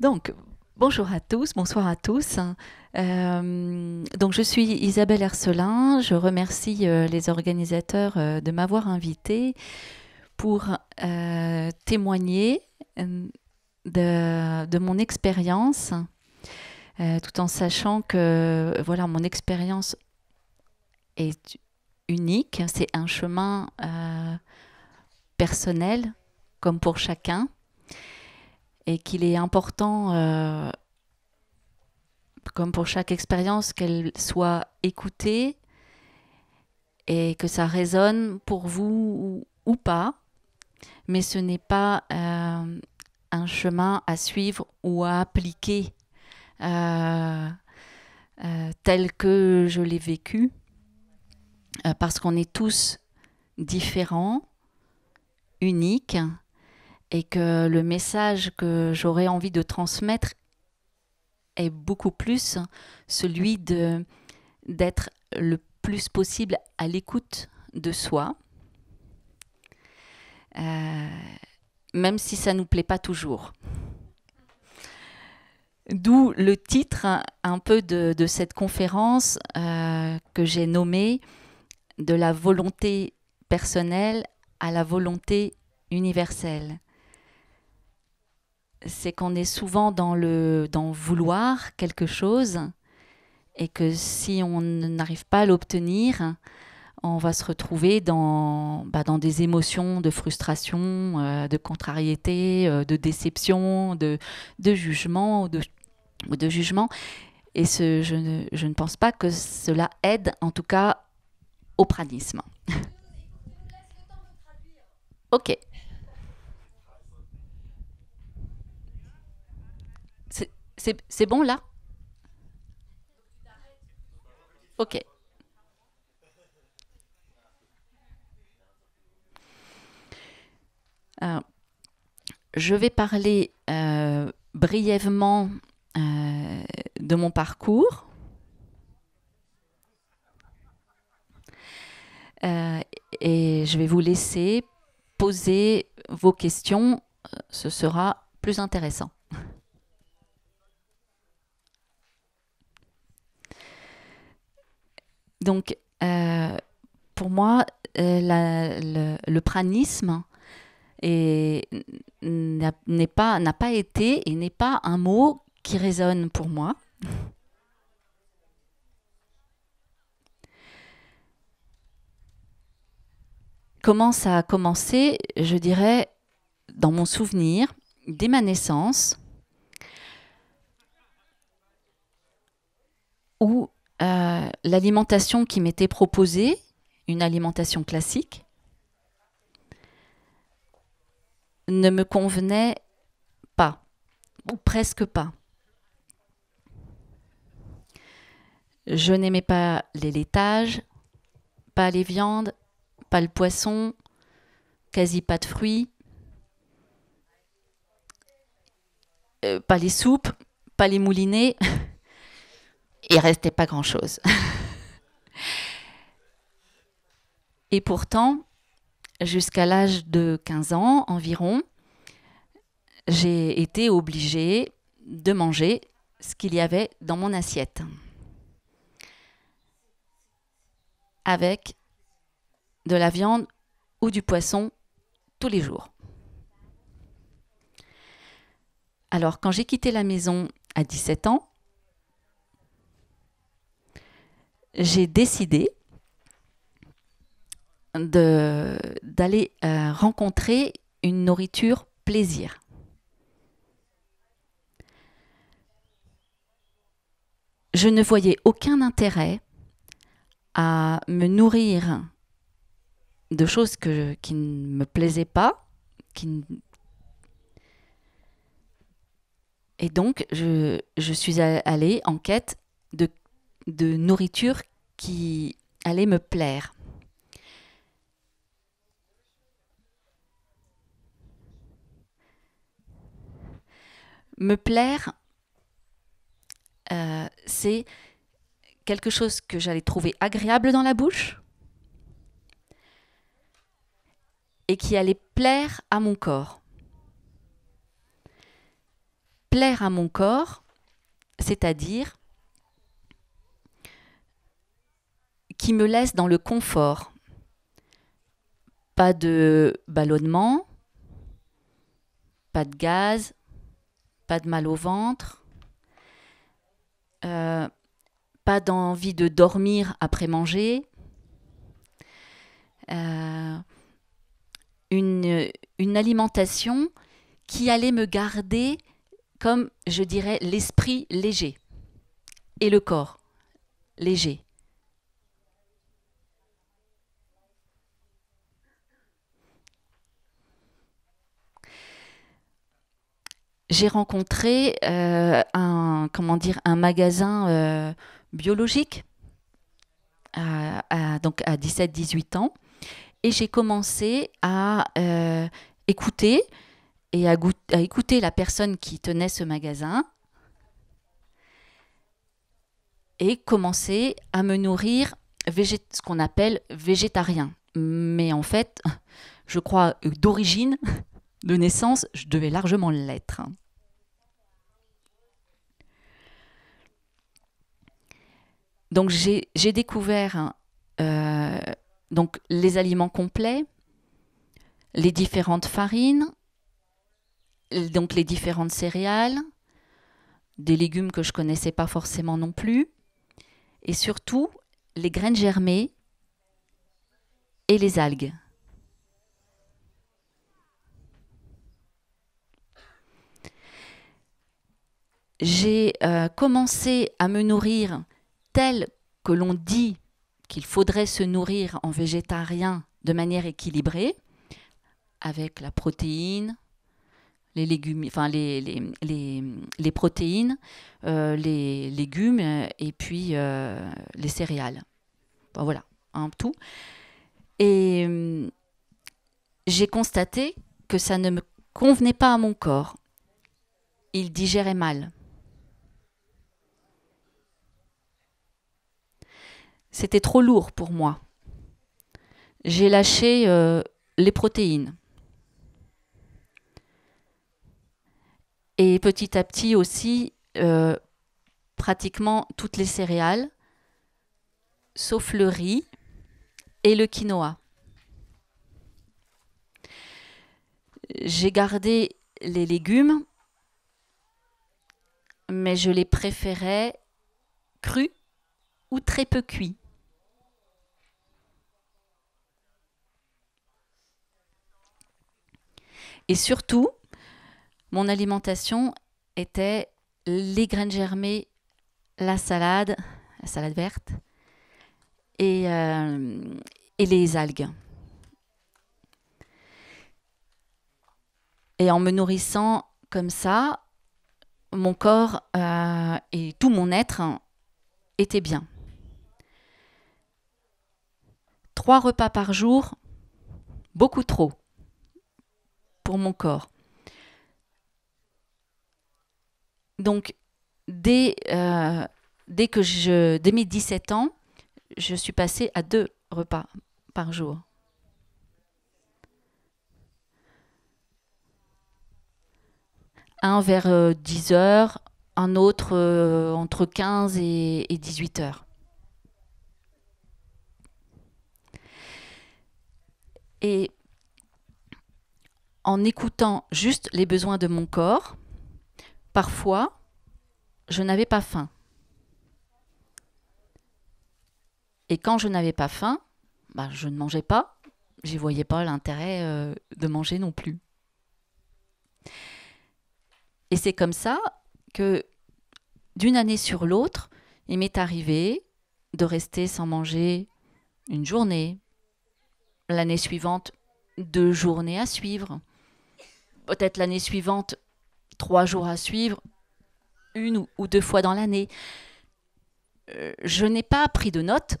Donc, bonjour à tous, bonsoir à tous. Euh, donc, je suis Isabelle Hercelin. Je remercie euh, les organisateurs euh, de m'avoir invitée pour témoigner de mon expérience, tout en sachant que voilà, mon expérience est unique. C'est un chemin personnel, comme pour chacun et qu'il est important, euh, comme pour chaque expérience, qu'elle soit écoutée et que ça résonne pour vous ou, pas, mais ce n'est pas euh, un chemin à suivre ou à appliquer euh, tel que je l'ai vécu, parce qu'on est tous différents, uniques, et que le message que j'aurais envie de transmettre est beaucoup plus celui d'être le plus possible à l'écoute de soi, euh, même si ça ne nous plaît pas toujours. D'où le titre un peu de, cette conférence euh, que j'ai nommée De la volonté personnelle à la volonté universelle c'est qu'on est souvent dans le dans vouloir quelque chose et que si on n'arrive pas à l'obtenir, on va se retrouver dans, bah, dans des émotions de frustration, euh, de contrariété, euh, de déception, de, de jugement ou de, de jugement. Et ce, je, ne, je ne pense pas que cela aide, en tout cas, au pranisme. ok. C'est bon là Ok. je vais parler euh, brièvement euh, de mon parcours. Euh, et je vais vous laisser poser vos questions. Ce sera plus intéressant. Donc, euh, pour moi, euh, le, pranisme n'a pas, pas été et n'est pas un mot qui résonne pour moi. Comment ça a commencé Je dirais, dans mon souvenir, dès ma naissance, où euh, l'alimentation qui m'était proposée, une alimentation classique, ne me convenait pas, ou presque pas. Je n'aimais pas les laitages, pas les viandes, pas le poisson, quasi pas de fruits, euh, pas les soupes, pas les moulinets. il restait pas grand-chose. Et pourtant, jusqu'à l'âge de 15 ans environ, j'ai été obligée de manger ce qu'il y avait dans mon assiette. Avec de la viande ou du poisson tous les jours. Alors quand j'ai quitté la maison à 17 ans, j'ai décidé d'aller euh, rencontrer une nourriture plaisir. Je ne voyais aucun intérêt à me nourrir de choses que, qui ne me plaisaient pas, qui... et donc je, je suis allée en quête de nourriture qui allait me plaire. Me plaire, euh, c'est quelque chose que j'allais trouver agréable dans la bouche et qui allait plaire à mon corps. Plaire à mon corps, c'est-à-dire qui me laisse dans le confort. Pas de ballonnement, pas de gaz, pas de mal au ventre, euh, pas d'envie de dormir après manger, euh, une, une alimentation qui allait me garder comme, je dirais, l'esprit léger et le corps léger. j'ai rencontré euh, un comment dire un magasin euh, biologique à, donc à 17-18 ans et j'ai commencé à euh, écouter et à, à, écouter la personne qui tenait ce magasin et commencer à me nourrir ce qu'on appelle végétarien mais en fait je crois d'origine de naissance, je devais largement l'être. Donc j'ai découvert hein, euh, donc les aliments complets, les différentes farines, donc les différentes céréales, des légumes que je connaissais pas forcément non plus, et surtout les graines germées et les algues. j'ai euh, commencé à me nourrir tel que l'on dit qu'il faudrait se nourrir en végétarien de manière équilibrée, avec la protéine, les légumes, enfin les, protéines, euh, les légumes euh, et puis les céréales. voilà, un tout. Et j'ai constaté que ça ne me convenait pas à mon corps. Il digérait mal. C'était trop lourd pour moi. J'ai lâché euh, les protéines. Et petit à petit aussi, euh, pratiquement toutes les céréales, sauf le riz et le quinoa. J'ai gardé les légumes, mais je les préférais crus ou très peu cuits. Et surtout, mon alimentation était les graines germées, la salade, la salade verte, et, euh, les algues. Et en me nourrissant comme ça, mon corps euh, et tout mon être étaient bien. Trois repas par jour, beaucoup trop pour mon corps. Donc, dès, euh, dès que je, dès mes 17 ans, je suis passée à deux repas par jour. Un vers 10 euh, heures, un autre euh, entre 15 et, et 18 heures. Et en écoutant juste les besoins de mon corps, parfois, je n'avais pas faim. Et quand je n'avais pas faim, bah, je ne mangeais pas, j'y voyais pas l'intérêt euh, de manger non plus. Et c'est comme ça que d'une année sur l'autre, il m'est arrivé de rester sans manger une journée, l'année suivante, deux journées à suivre peut-être l'année suivante, trois jours à suivre, une ou deux fois dans l'année. Euh, je n'ai pas pris de notes,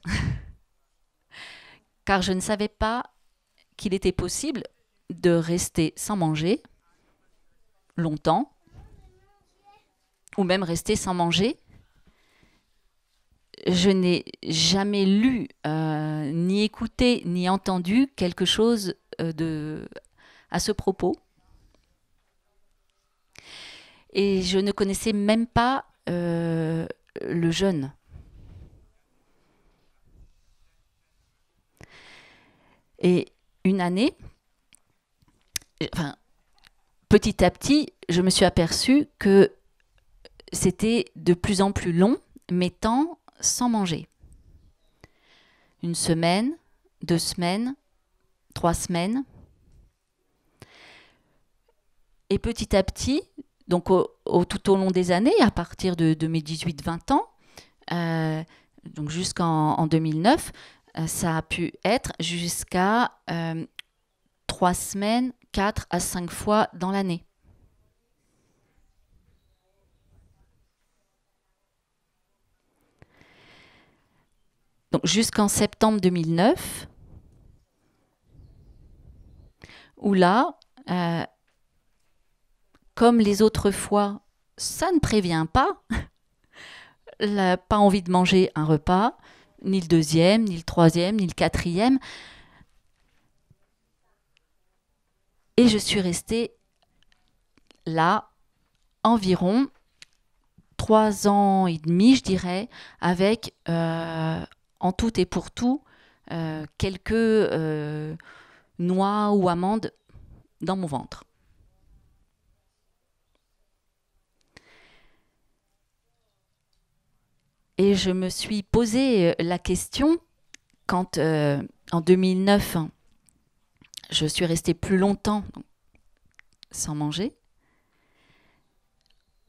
car je ne savais pas qu'il était possible de rester sans manger longtemps, ou même rester sans manger. Je n'ai jamais lu, euh, ni écouté, ni entendu quelque chose euh, à ce propos et je ne connaissais même pas euh, le jeûne. Et une année, enfin, petit à petit, je me suis aperçue que c'était de plus en plus long, mes temps sans manger. Une semaine, deux semaines, trois semaines. Et petit à petit, donc tout au long des années, à partir de, 2018 mes 18-20 ans, euh, donc jusqu'en 2009, euh, ça a pu être jusqu'à euh, 3 semaines, 4 à 5 fois dans l'année. Donc jusqu'en septembre 2009, où là, euh, comme les autres fois, ça ne prévient pas. pas envie de manger un repas, ni le deuxième, ni le troisième, ni le quatrième. Et je suis restée là environ trois ans et demi, je dirais, avec euh, en tout et pour tout euh, quelques euh, noix ou amandes dans mon ventre. Et je me suis posé euh, la question quand, euh, en 2009, hein, je suis restée plus longtemps sans manger,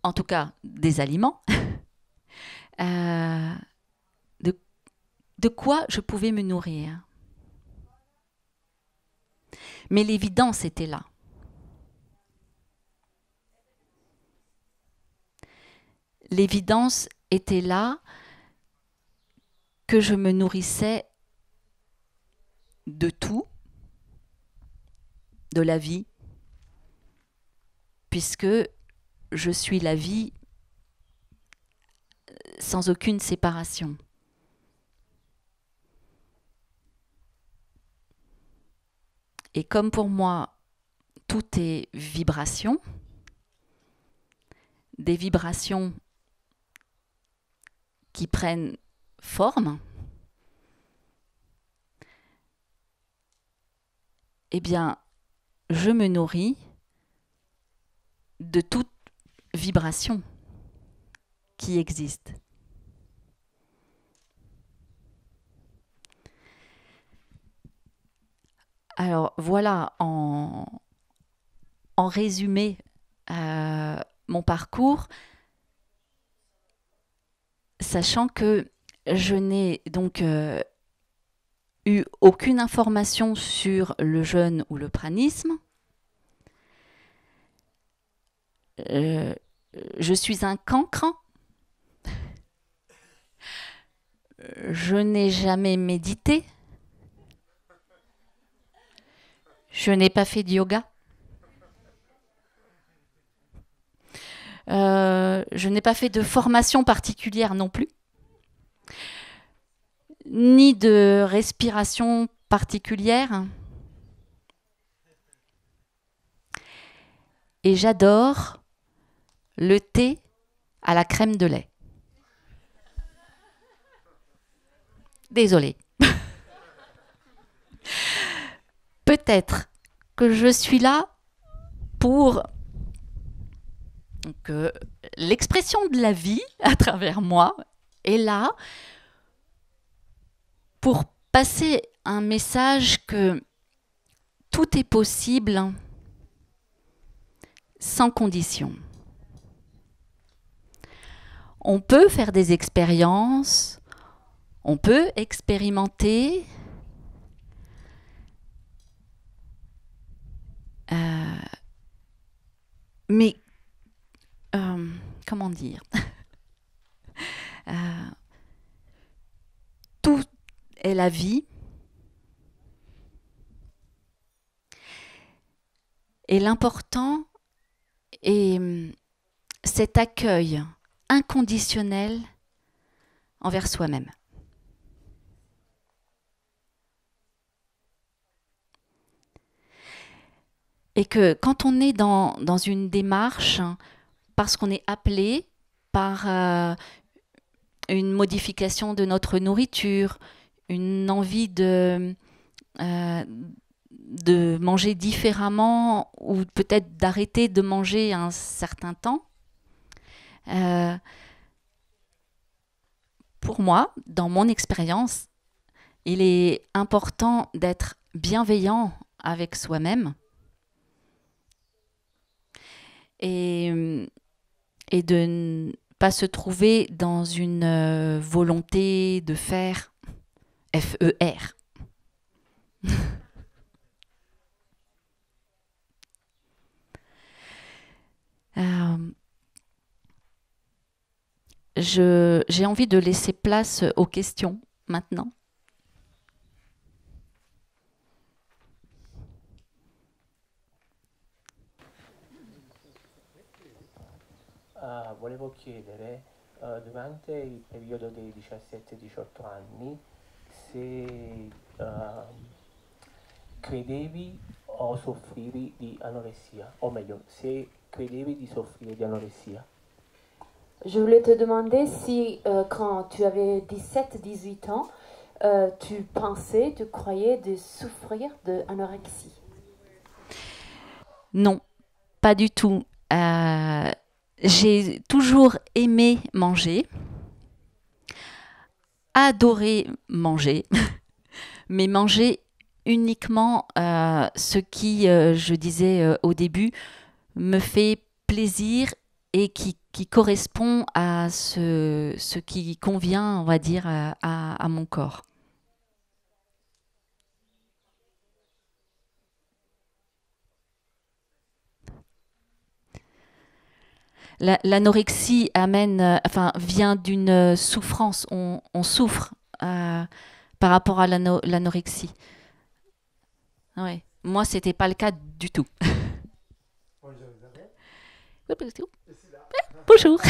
en tout cas des aliments, euh, de quoi je pouvais me nourrir. Mais l'évidence était là. L'évidence était là que je me nourrissais de tout, de la vie, puisque je suis la vie euh, sans aucune séparation. Et comme pour moi, tout est vibration, des vibrations qui prennent forme, eh bien, je me nourris de toute vibration qui existe. Alors voilà en, en résumé euh, mon parcours, sachant que je n'ai donc euh, eu aucune information sur le jeûne ou le pranisme. Euh, je suis un cancre. Je n'ai jamais médité. Je n'ai pas fait de yoga. Euh, je n'ai pas fait de formation particulière non plus ni de respiration particulière. Et j'adore le thé à la crème de lait. Désolée. Peut-être que je suis là pour que euh, l'expression de la vie à travers moi et là, pour passer un message que tout est possible sans condition. On peut faire des expériences, on peut expérimenter. Euh, mais, euh, comment dire Euh, tout est la vie. Et l'important est hum, cet accueil inconditionnel envers soi-même. Et que quand on est dans, dans une démarche, hein, parce qu'on est appelé par euh, une modification de notre nourriture, une envie de, euh, de manger différemment ou peut-être d'arrêter de manger un certain temps. Euh, pour moi, dans mon expérience, il est important d'être bienveillant avec soi-même et, et de pas se trouver dans une euh, volonté de faire FER. Euh, j'ai envie de laisser place aux questions maintenant. Uh, volevo chiedere uh, durante il periodo dei 17-18 anni se uh, credevi o soffrivi di anoressia, o meglio, se credevi di soffrire di anoressia. Je voulais te demander si euh, quand tu avais 17-18 ans, euh, tu pensais, tu croyais de souffrir d'anorexie. Non, pas du tout. Euh, j'ai toujours aimé manger, adoré manger, mais manger uniquement euh, ce qui, euh, je disais euh, au début, me fait plaisir et qui, correspond à ce, qui convient, on va dire, à mon corps. l'anorexie amène, euh, enfin, vient d'une euh, souffrance. On, souffre euh, par rapport à l'anorexie. Ouais. Moi, n'était pas le cas du tout. Bonjour.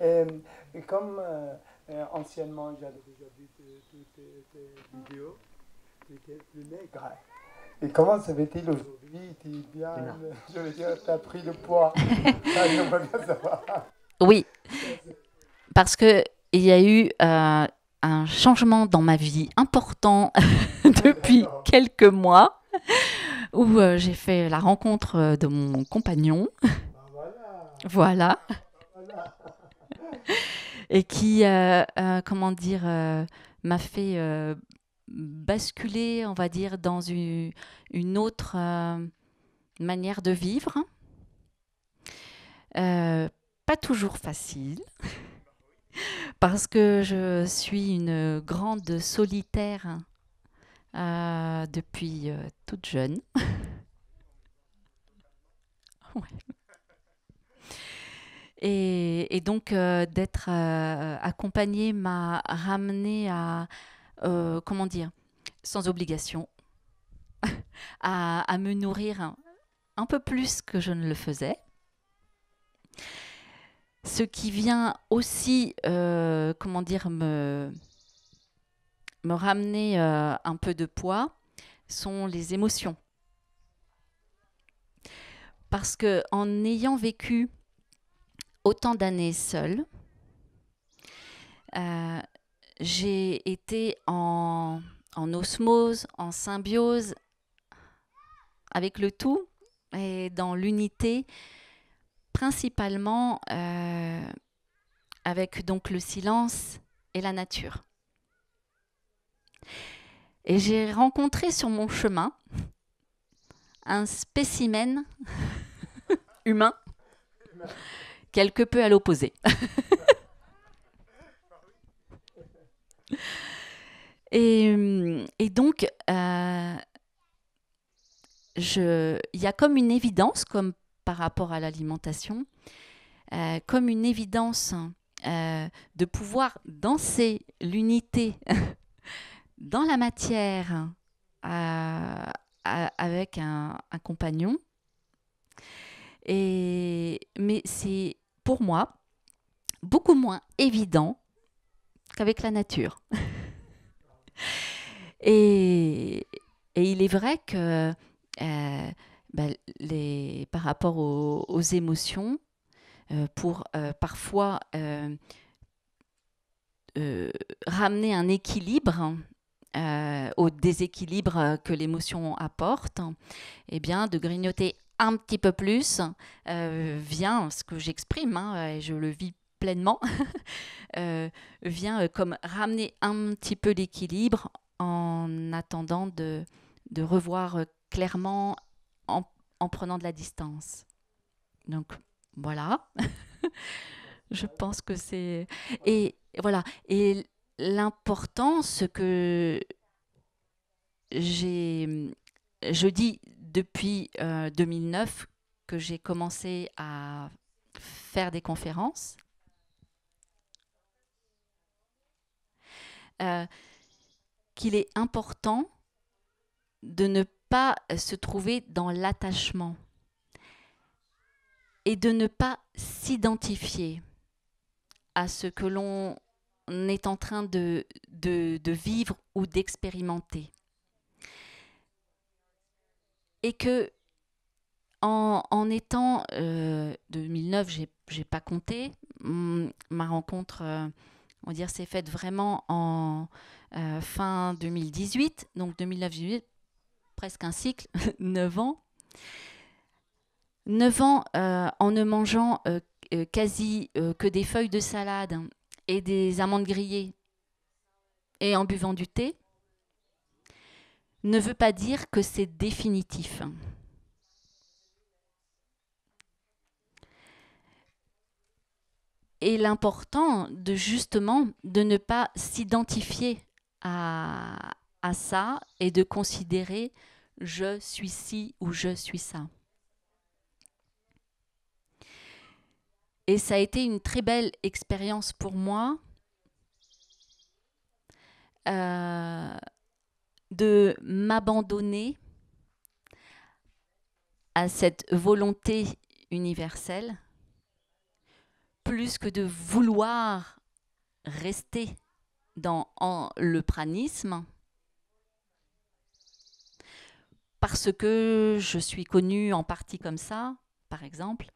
Euh, comme anciennement, j'avais déjà vu toutes tes vidéos, tu étais plus maigre comment se va il aujourd'hui Tu bien, je veux dire, as pris le poids. oui, parce que il y a eu euh, un changement dans ma vie important depuis quelques mois où euh, j'ai fait la rencontre euh, de mon compagnon. Ah, voilà. Ah, voilà. Et qui, comment dire, m'a fait basculer, on va dire, dans une, une autre euh, manière de vivre. Euh, pas toujours facile, parce que je suis une grande solitaire euh, depuis toute jeune. Et, et donc d'être accompagnée m'a ramenée à, euh, comment dire, sans obligation, à, me nourrir un, peu plus que je ne le faisais. Ce qui vient aussi, euh, comment dire, me, ramener euh, un peu de poids sont les émotions. Parce que en ayant vécu autant d'années seule, j'ai été en, osmose, en symbiose avec le tout et dans l'unité, principalement euh, avec donc le silence et la nature. Et j'ai rencontré sur mon chemin un spécimen humain quelque peu à l'opposé. Euh, et, donc, euh, il y a comme une évidence, comme par rapport à l'alimentation, euh, comme une évidence de pouvoir danser l'unité dans la matière avec un, compagnon. Et, mais c'est pour moi beaucoup moins évident qu'avec la nature. et, il est vrai que euh, ben, les, par rapport aux, émotions, euh, pour euh, parfois ramener un équilibre au déséquilibre que l'émotion apporte, eh bien, de grignoter un petit peu plus vient ce que j'exprime, hein, et je le vis pleinement, euh, vient euh, comme ramener un petit peu l'équilibre en attendant de, de revoir euh, clairement en, en, prenant de la distance. Donc voilà, je pense que c'est... Et voilà, et l'important, que j'ai... Je dis depuis 2009 que j'ai commencé à faire des conférences Euh, qu'il est important de ne pas se trouver dans l'attachement et de ne pas s'identifier à ce que l'on est en train de, de, vivre ou d'expérimenter. Et que en, étant, 2009, euh, j'ai n'ai pas compté, ma rencontre... Euh, on va dire, c'est fait vraiment en euh, fin 2018, donc 2009-2018, presque un cycle, 9 ans. 9 ans euh, en ne mangeant euh, quasi que des feuilles de salade et des amandes grillées et en buvant du thé, ne veut pas dire que c'est définitif. et l'important de justement de ne pas s'identifier à, ça et de considérer je suis ci ou je suis ça. Et ça a été une très belle expérience pour moi euh, de m'abandonner à cette volonté universelle plus que de vouloir rester dans le pranisme, parce que je suis connue en partie comme ça, par exemple,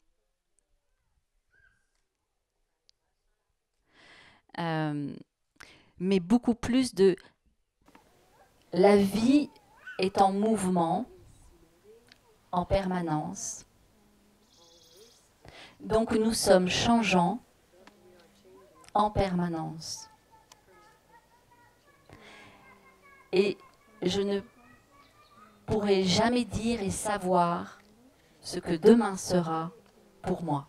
euh, mais beaucoup plus de la vie est en mouvement en permanence. Donc nous sommes changeants en permanence. Et je ne pourrai jamais dire et savoir ce que demain sera pour moi.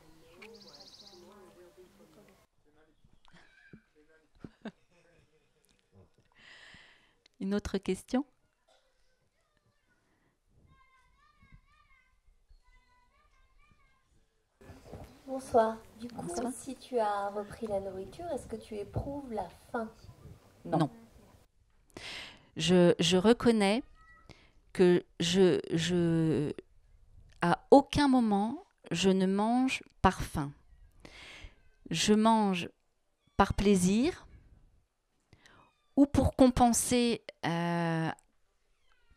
Une autre question Bonsoir. Du coup, si tu as repris la nourriture, est-ce que tu éprouves la faim Non. Je, reconnais que je, à aucun moment, je ne mange par faim. Je mange par plaisir ou pour compenser euh,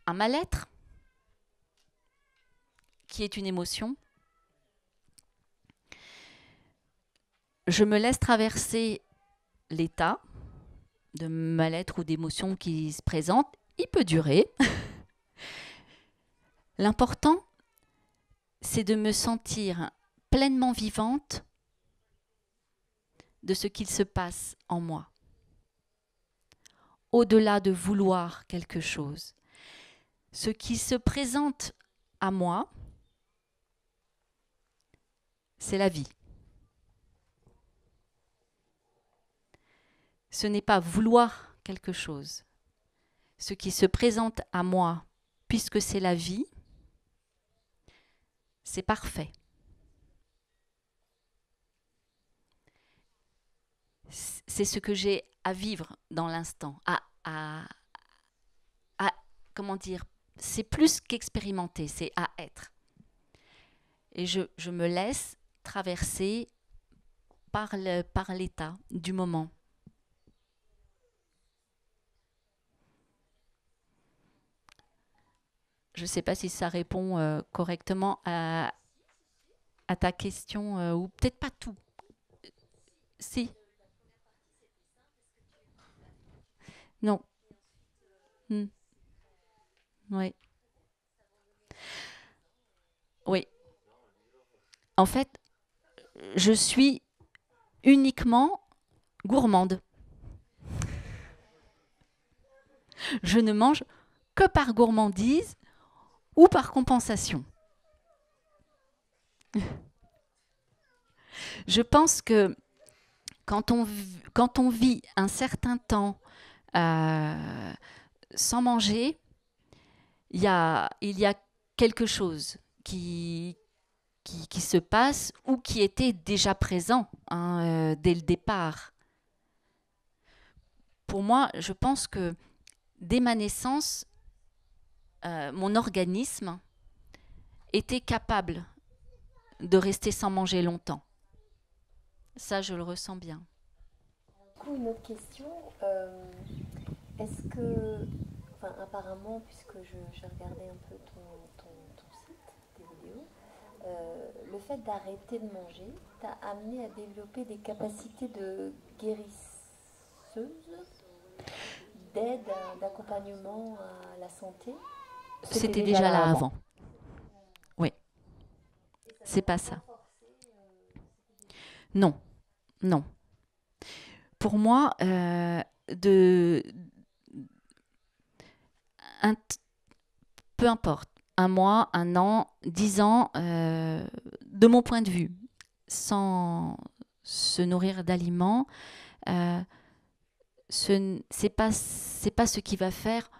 un mal-être qui est une émotion je me laisse traverser l'état de mal-être ou d'émotion qui se présente. Il peut durer. L'important, c'est de me sentir pleinement vivante de ce qu'il se passe en moi, au-delà de vouloir quelque chose. Ce qui se présente à moi, c'est la vie. ce n'est pas vouloir quelque chose. Ce qui se présente à moi, puisque c'est la vie, c'est parfait. C'est ce que j'ai à vivre dans l'instant, à, comment dire, c'est plus qu'expérimenter, c'est à être. Et je, me laisse traverser par l'état du moment. Je ne sais pas si ça répond euh, correctement à, ta question, euh, ou peut-être pas tout. Si. Non. Hmm. Oui. Oui. En fait, je suis uniquement gourmande. Je ne mange que par gourmandise ou par compensation. Je pense que quand on, quand on vit un certain temps euh, sans manger, y a, il y a quelque chose qui, qui, se passe ou qui était déjà présent hein, euh, dès le départ. Pour moi, je pense que dès ma naissance, euh, mon organisme était capable de rester sans manger longtemps. Ça, je le ressens bien. une autre question. Euh, est-ce que, apparemment, puisque j'ai regardé un peu ton, site, tes vidéos, euh, le fait d'arrêter de manger t'a amené à développer des capacités de guérisseuse, d'aide, d'accompagnement à la santé c'était déjà là avant. Oui. C'est pas ça. Non. Non. Pour moi, euh, de. peu importe, un mois, un an, dix ans, euh, de mon point de vue, sans se nourrir d'aliments, euh, ce n'est pas ce qui va faire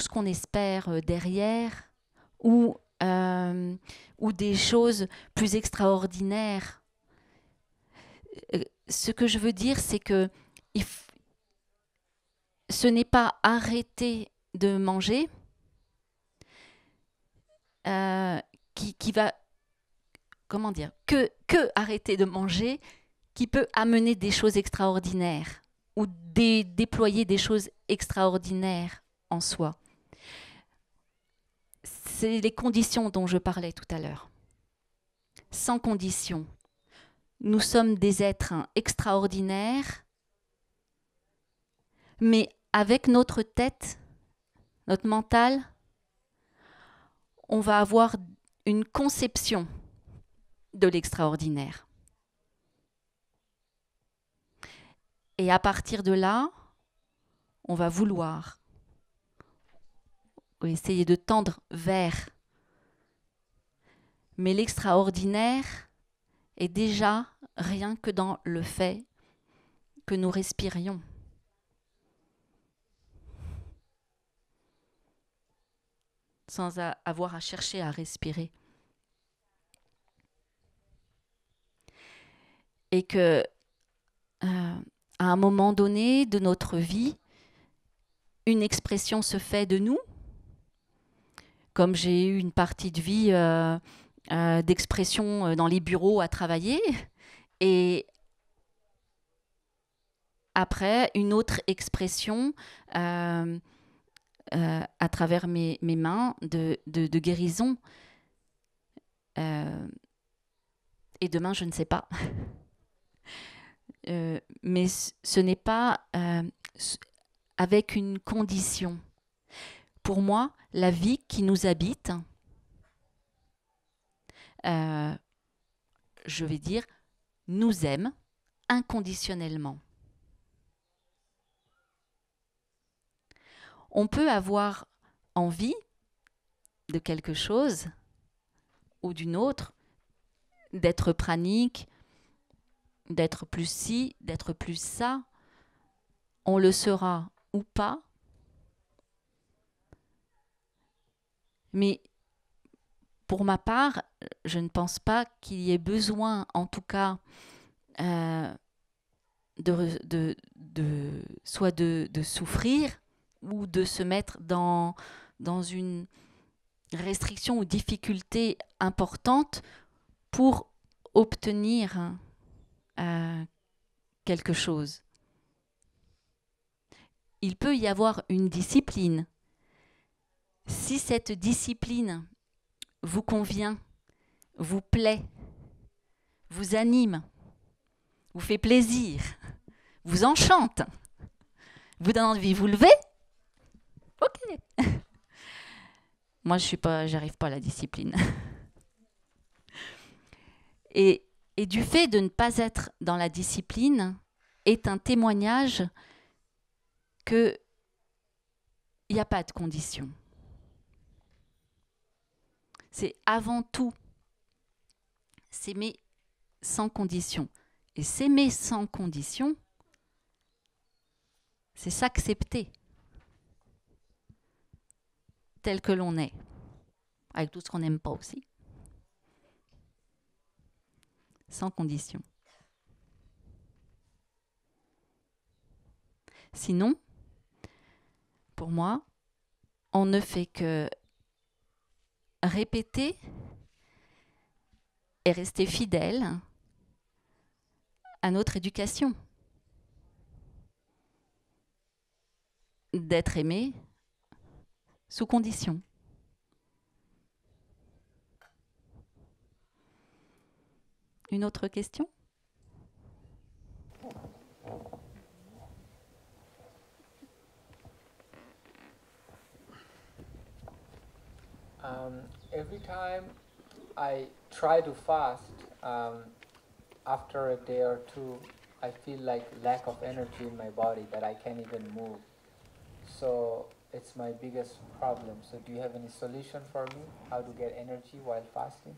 ce qu'on espère euh, derrière ou, euh, ou des choses plus extraordinaires. Euh, ce que je veux dire, c'est que ce n'est pas arrêter de manger qui, va, comment dire, que, que arrêter de manger qui peut amener des choses extraordinaires ou déployer des choses extraordinaires en soi c'est les conditions dont je parlais tout à l'heure. Sans conditions, nous sommes des êtres extraordinaires, mais avec notre tête, notre mental, on va avoir une conception de l'extraordinaire. Et à partir de là, on va vouloir essayer de tendre vers. Mais l'extraordinaire est déjà rien que dans le fait que nous respirions. sans avoir à chercher à respirer. Et que, euh, à un moment donné de notre vie, une expression se fait de nous, comme j'ai eu une partie de vie euh, euh, d'expression euh, dans les bureaux à travailler, et après une autre expression à travers mes, mains de guérison. et demain, je ne sais pas. mais ce n'est pas avec une condition pour moi, la vie qui nous habite, euh, je vais dire, nous aime inconditionnellement. On peut avoir envie de quelque chose ou d'une autre, d'être pranique, d'être plus ci, d'être plus ça. On le sera ou pas Mais pour ma part, je ne pense pas qu'il y ait besoin, en tout cas, euh, de, soit de, souffrir ou de se mettre dans, une restriction ou difficulté importante pour obtenir hein, euh, quelque chose. Il peut y avoir une discipline, si cette discipline vous convient, vous plaît, vous anime, vous fait plaisir, vous enchante, vous donne envie, vous levez, ok. Moi, je suis pas, j'arrive pas à la discipline. Et, et, du fait de ne pas être dans la discipline est un témoignage que n'y a pas de condition c'est avant tout s'aimer sans condition. Et s'aimer sans condition, c'est s'accepter tel que l'on est, avec tout ce qu'on n'aime pas aussi, sans condition. Sinon, pour moi, on ne fait que répéter et rester fidèle à notre éducation. D'être aimé sous condition. Une autre question euh, every time I try to fast, um, after a day or two, I feel like lack of energy in my body that I can't even move. So it's my biggest problem. So do you have any solution for me? How to get energy while fasting?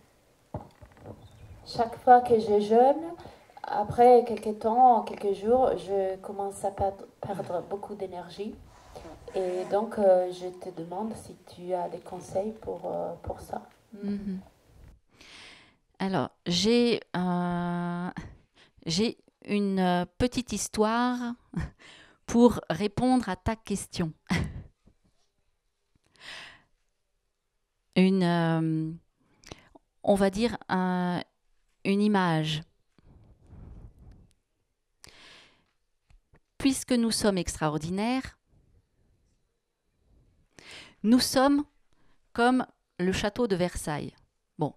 Chaque fois que je jeûne, après quelques temps, quelques jours, je commence à perdre beaucoup d'énergie. Et donc, euh, je te demande si tu as des conseils pour, euh, ça. Mhm. Alors, j'ai euh, une petite histoire pour répondre à ta question. une, on va dire, une image. Puisque nous sommes extraordinaires, nous sommes comme le château de Versailles. Bon,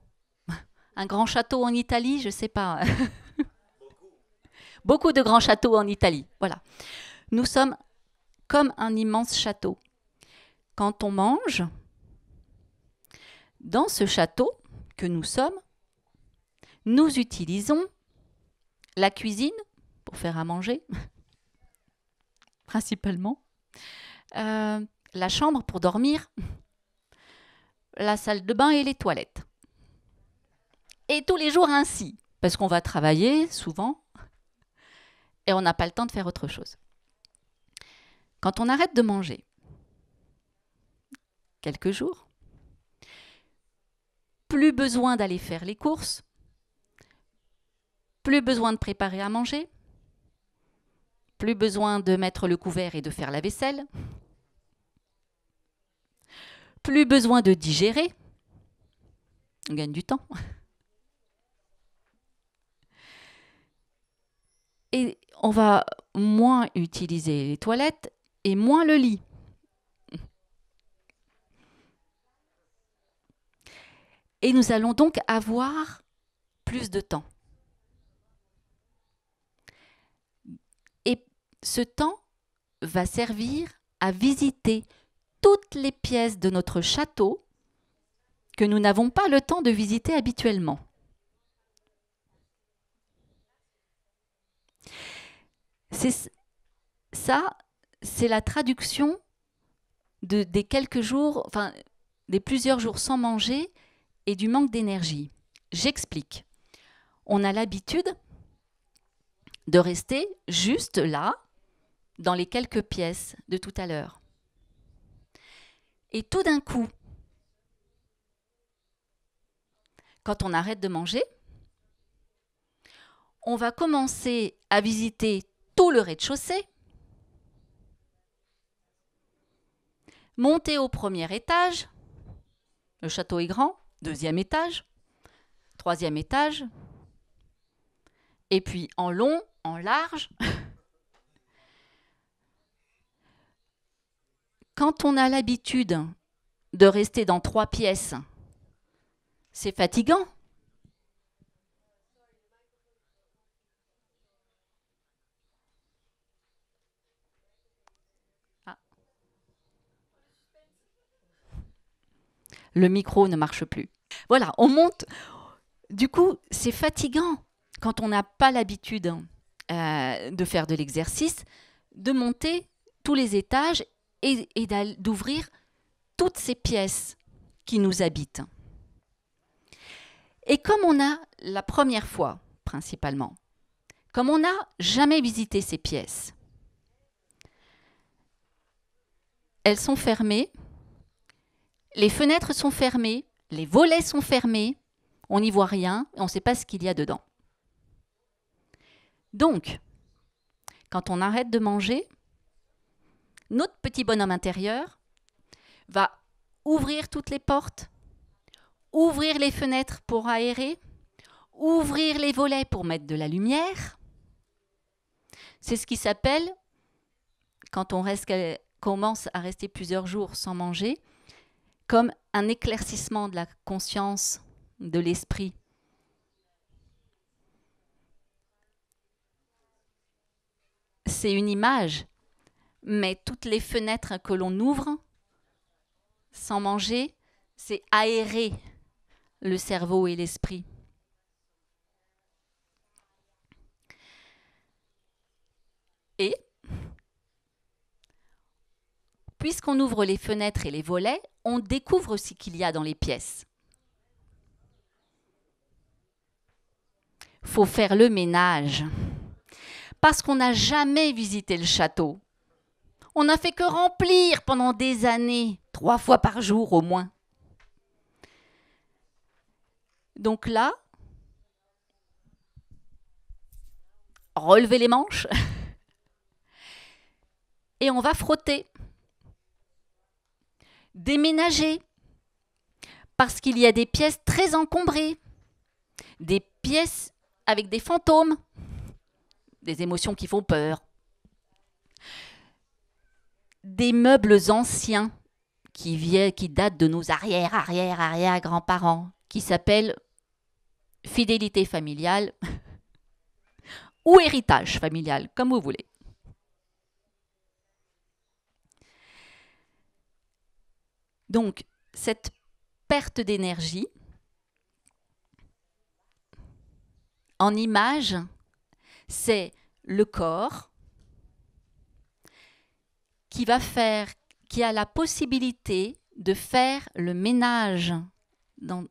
un grand château en Italie, je ne sais pas. Beaucoup de grands châteaux en Italie. Voilà. Nous sommes comme un immense château. Quand on mange, dans ce château que nous sommes, nous utilisons la cuisine pour faire à manger, principalement. Euh, la chambre pour dormir, la salle de bain et les toilettes. Et tous les jours ainsi, parce qu'on va travailler souvent et on n'a pas le temps de faire autre chose. Quand on arrête de manger, quelques jours, plus besoin d'aller faire les courses, plus besoin de préparer à manger, plus besoin de mettre le couvert et de faire la vaisselle, plus besoin de digérer. On gagne du temps. Et on va moins utiliser les toilettes et moins le lit. Et nous allons donc avoir plus de temps. Et ce temps va servir à visiter toutes les pièces de notre château que nous n'avons pas le temps de visiter habituellement. ça, c'est la traduction des quelques jours, enfin des plusieurs jours sans manger et du manque d'énergie. J'explique. On a l'habitude de rester juste là, dans les quelques pièces de tout à l'heure. Et tout d'un coup, quand on arrête de manger, on va commencer à visiter tout le rez-de-chaussée, monter au premier étage, le château est grand, deuxième étage, troisième étage, et puis en long, en large. Quand on a l'habitude de rester dans trois pièces, c'est fatigant. Ah. Le micro ne marche plus. Voilà, on monte. Du coup, c'est fatigant quand on n'a pas l'habitude euh, de faire de l'exercice, de monter tous les étages et, d'ouvrir toutes ces pièces qui nous habitent. Et comme on a la première fois, principalement, comme on n'a jamais visité ces pièces, elles sont fermées, les fenêtres sont fermées, les volets sont fermés, on n'y voit rien, on ne sait pas ce qu'il y a dedans. Donc, quand on arrête de manger, notre petit bonhomme intérieur va ouvrir toutes les portes, ouvrir les fenêtres pour aérer, ouvrir les volets pour mettre de la lumière. C'est ce qui s'appelle, quand on commence à rester plusieurs jours sans manger, comme un éclaircissement de la conscience, de l'esprit. C'est une image mais toutes les fenêtres que l'on ouvre sans manger, c'est aérer le cerveau et l'esprit. Et, puisqu'on ouvre les fenêtres et les volets, on découvre ce qu'il y a dans les pièces. Faut faire le ménage. Parce qu'on n'a jamais visité le château, on n'a fait que remplir pendant des années, trois fois par jour au moins. Donc là, relevez les manches et on va frotter, déménager, parce qu'il y a des pièces très encombrées, des pièces avec des fantômes, des émotions qui font peur, des meubles anciens qui, viennent, qui datent de nos arrière, arrière, arrière grands-parents, qui s'appellent fidélité familiale ou héritage familial, comme vous voulez. Donc, cette perte d'énergie en image, c'est le corps qui va faire, qui a la possibilité de faire le ménage dans,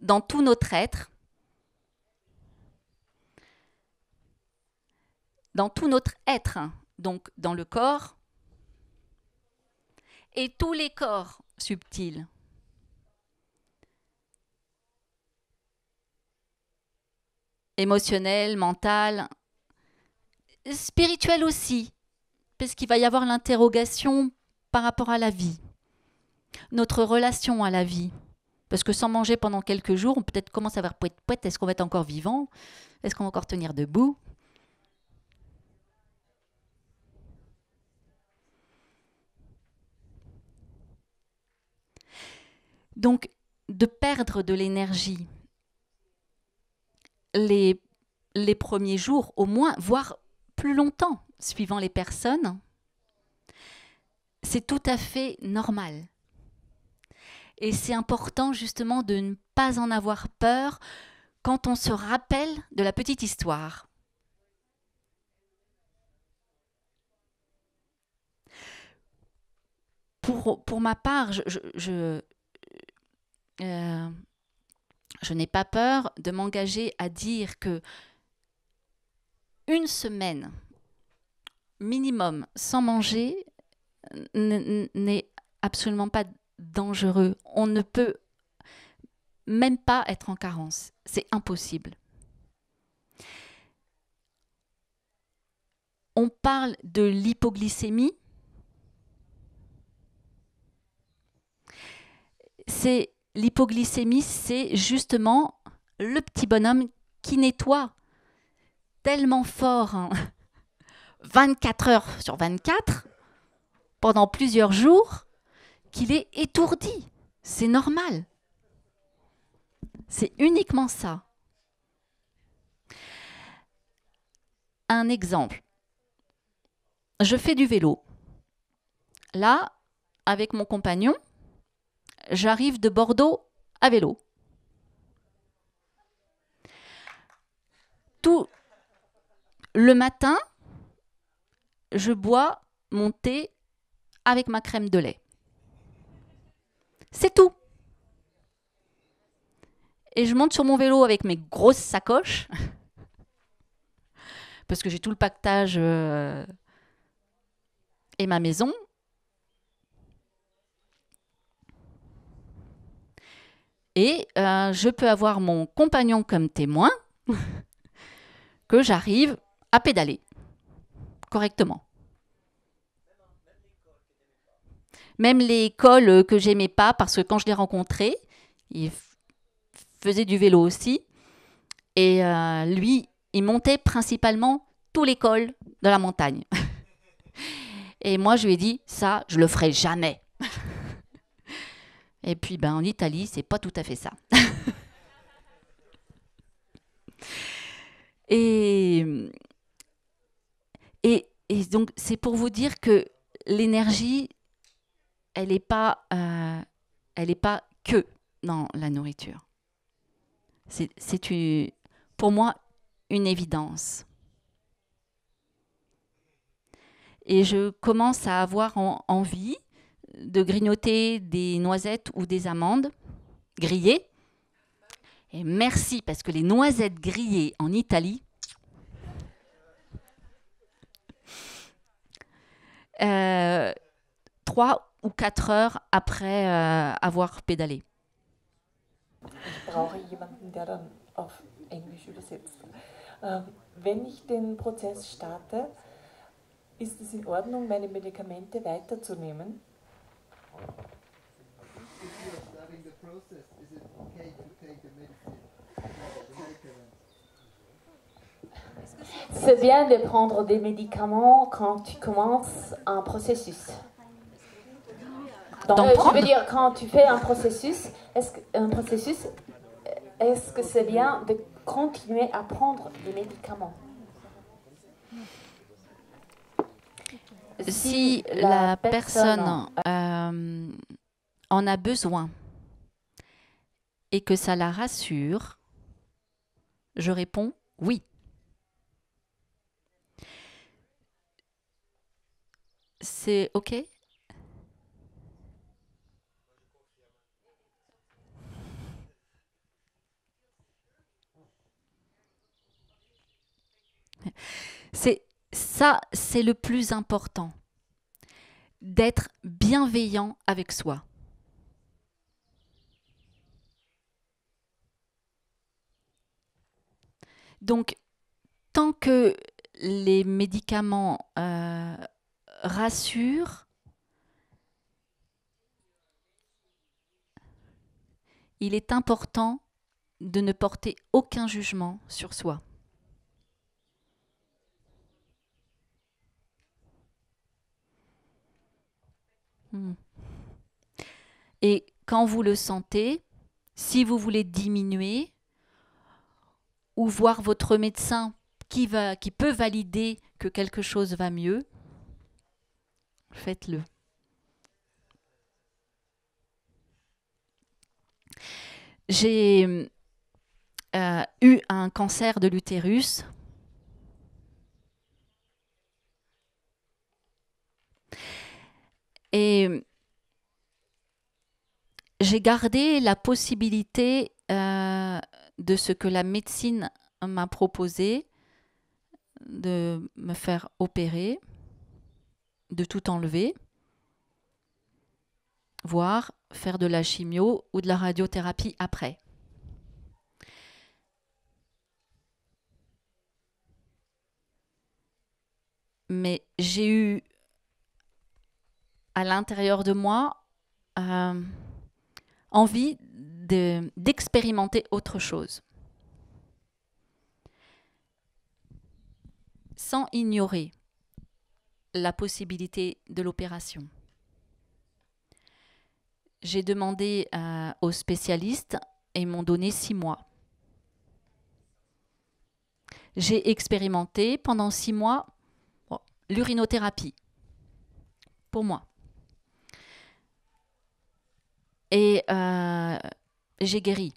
dans tout notre être, dans tout notre être, hein, donc dans le corps, et tous les corps subtils. émotionnels, mental, spirituel aussi, parce qu'il va y avoir l'interrogation par rapport à la vie, notre relation à la vie. Parce que sans manger pendant quelques jours, on peut-être commence à avoir poète poète, est-ce qu'on va être encore vivant Est-ce qu'on va encore tenir debout Donc, de perdre de l'énergie les, les premiers jours, au moins, voire longtemps, suivant les personnes. C'est tout à fait normal. Et c'est important justement de ne pas en avoir peur quand on se rappelle de la petite histoire. Pour, pour ma part, je, je, je euh, n'ai pas peur de m'engager à dire que une semaine minimum sans manger n'est absolument pas dangereux. On ne peut même pas être en carence. C'est impossible. On parle de l'hypoglycémie. C'est l'hypoglycémie, c'est justement le petit bonhomme qui nettoie tellement fort 24 hein. heures sur 24 pendant plusieurs jours qu'il est étourdi. C'est normal. C'est uniquement ça. Un exemple. Je fais du vélo. Là, avec mon compagnon, j'arrive de Bordeaux à vélo. Tout, le matin, je bois mon thé avec ma crème de lait. C'est tout. Et je monte sur mon vélo avec mes grosses sacoches, parce que j'ai tout le pactage euh, et ma maison. Et euh, je peux avoir mon compagnon comme témoin, que j'arrive à pédaler correctement. Même l'école que j'aimais pas, parce que quand je l'ai rencontré, il faisait du vélo aussi. Et euh, lui, il montait principalement tous l'école cols de la montagne. Et moi, je lui ai dit, ça, je le ferai jamais. Et puis, ben, en Italie, c'est pas tout à fait ça. Et et, donc, c'est pour vous dire que l'énergie, elle n'est pas, euh, pas que dans la nourriture. C'est pour moi une évidence. Et je commence à avoir envie de grignoter des noisettes ou des amandes grillées. Et merci, parce que les noisettes grillées en Italie, Euh, trois ou quatre heures après euh, avoir pédalé. Ich brauche jemanden, der dann auf Englisch übersetzt. Ähm, wenn ich den Prozess starte, ist es in Ordnung, meine Medikamente weiterzunehmen? If C'est bien de prendre des médicaments quand tu commences un processus. Donc, euh, je veux dire, quand tu fais un processus, est-ce que, processus, est-ce que c'est bien de continuer à prendre des médicaments Si la personne euh, en a besoin et que ça la rassure, je réponds oui. c'est OK C'est ça, c'est le plus important, d'être bienveillant avec soi. Donc, tant que les médicaments euh, rassure, il est important de ne porter aucun jugement sur soi. Hmm. Et quand vous le sentez, si vous voulez diminuer ou voir votre médecin qui, va, qui peut valider que quelque chose va mieux, faites-le. J'ai euh, eu un cancer de l'utérus. Et j'ai gardé la possibilité euh, de ce que la médecine m'a proposé de me faire opérer de tout enlever, voire faire de la chimio ou de la radiothérapie après. Mais j'ai eu à l'intérieur de moi euh, envie d'expérimenter autre chose. Sans ignorer la possibilité de l'opération. J'ai demandé euh, aux spécialistes et ils m'ont donné six mois. J'ai expérimenté pendant six mois l'urinothérapie pour moi. Et euh, j'ai guéri.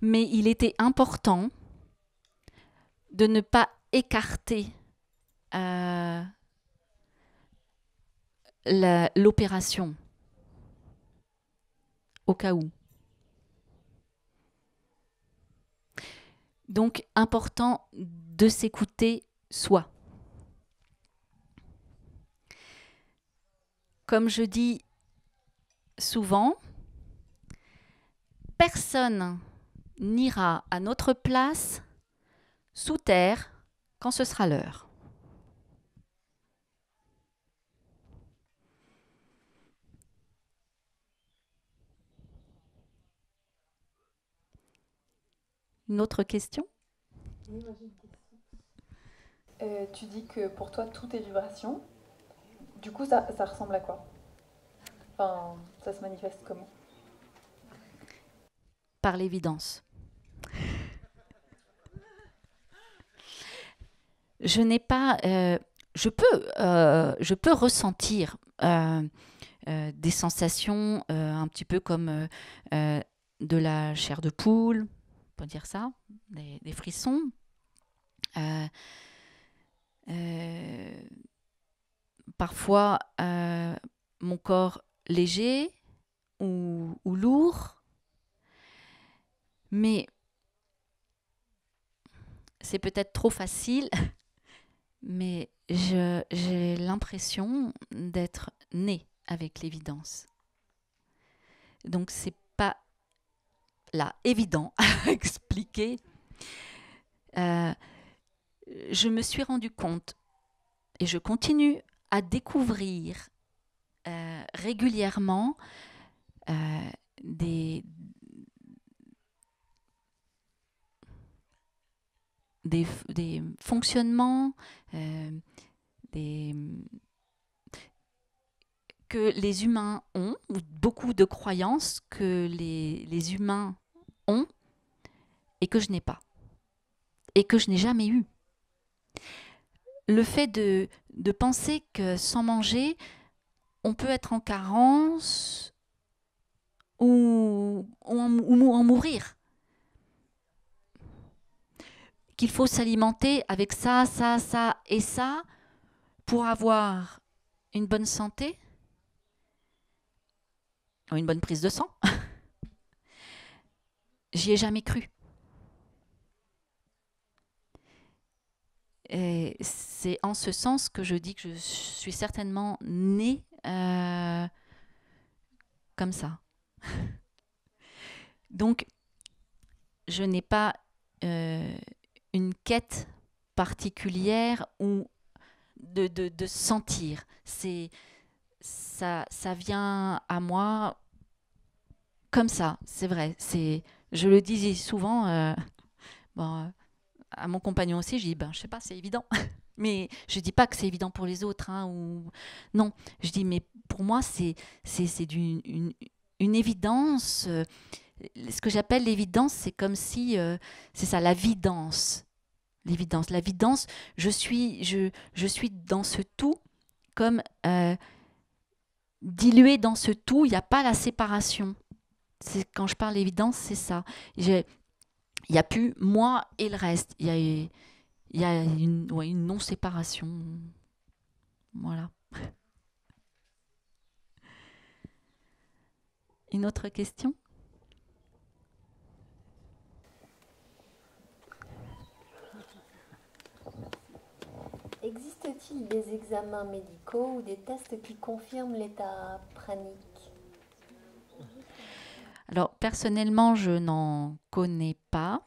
Mais il était important de ne pas écarter euh, l'opération au cas où. Donc, important de s'écouter soi. Comme je dis souvent, personne n'ira à notre place sous terre quand ce sera l'heure. Une autre question euh, Tu dis que pour toi, tout est vibration. Du coup, ça, ressemble à quoi Enfin, ça se manifeste comment Par l'évidence. je n'ai pas. Euh, je peux, euh, je peux ressentir des sensations un petit peu comme de la chair de poule, dire ça, des, frissons. Euh, euh, parfois, euh, mon corps léger ou, ou lourd. Mais c'est peut-être trop facile, mais j'ai l'impression d'être née avec l'évidence. Donc c'est là évident à expliquer, euh, je me suis rendu compte et je continue à découvrir euh, régulièrement euh, des, des, fonctionnements, des, que les humains ont, beaucoup de croyances que les, les humains et que je n'ai pas, et que je n'ai jamais eu. Le fait de, de penser que sans manger, on peut être en carence ou, en, ou en mourir. Qu'il faut s'alimenter avec ça, ça, ça et ça pour avoir une bonne santé, une bonne prise de sang, J'y ai jamais cru. Et c'est en ce sens que je dis que je suis certainement née euh, comme ça. Donc, je n'ai pas euh, une quête particulière ou de, de sentir. C'est ça, ça vient à moi comme ça. C'est vrai. C'est je le disais souvent euh, euh, à mon compagnon aussi, je dis, ben, je sais pas, c'est évident. mais je ne dis pas que c'est évident pour les autres. Hein, ou... Non, je dis, mais pour moi, c'est une, une, une évidence. Euh, ce que j'appelle l'évidence, c'est comme si, c'est ça, la vidance. L'évidence, la vidance, je suis, je, je suis dans ce tout comme dilué dans ce tout, il n'y a pas la séparation quand je parle évidence, c'est ça. Il n'y a plus moi et le reste. Il y a, une, une non-séparation. Voilà. Une autre question Existe-t-il des examens médicaux ou des tests qui confirment l'état pranique alors personnellement, je n'en connais pas.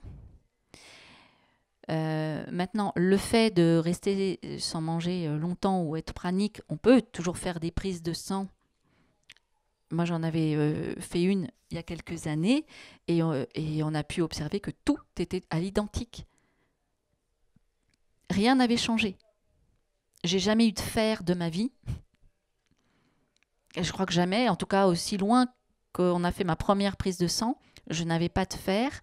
Euh, maintenant, le fait de rester sans manger euh, longtemps ou être pranique, on peut toujours faire des prises de sang. Moi, j'en avais euh, fait une il y a quelques années et, on a pu observer que tout était à l'identique. Rien n'avait changé. J'ai jamais eu de fer de ma vie. Et je crois que jamais, en tout cas aussi loin on a fait ma première prise de sang. Je n'avais pas de fer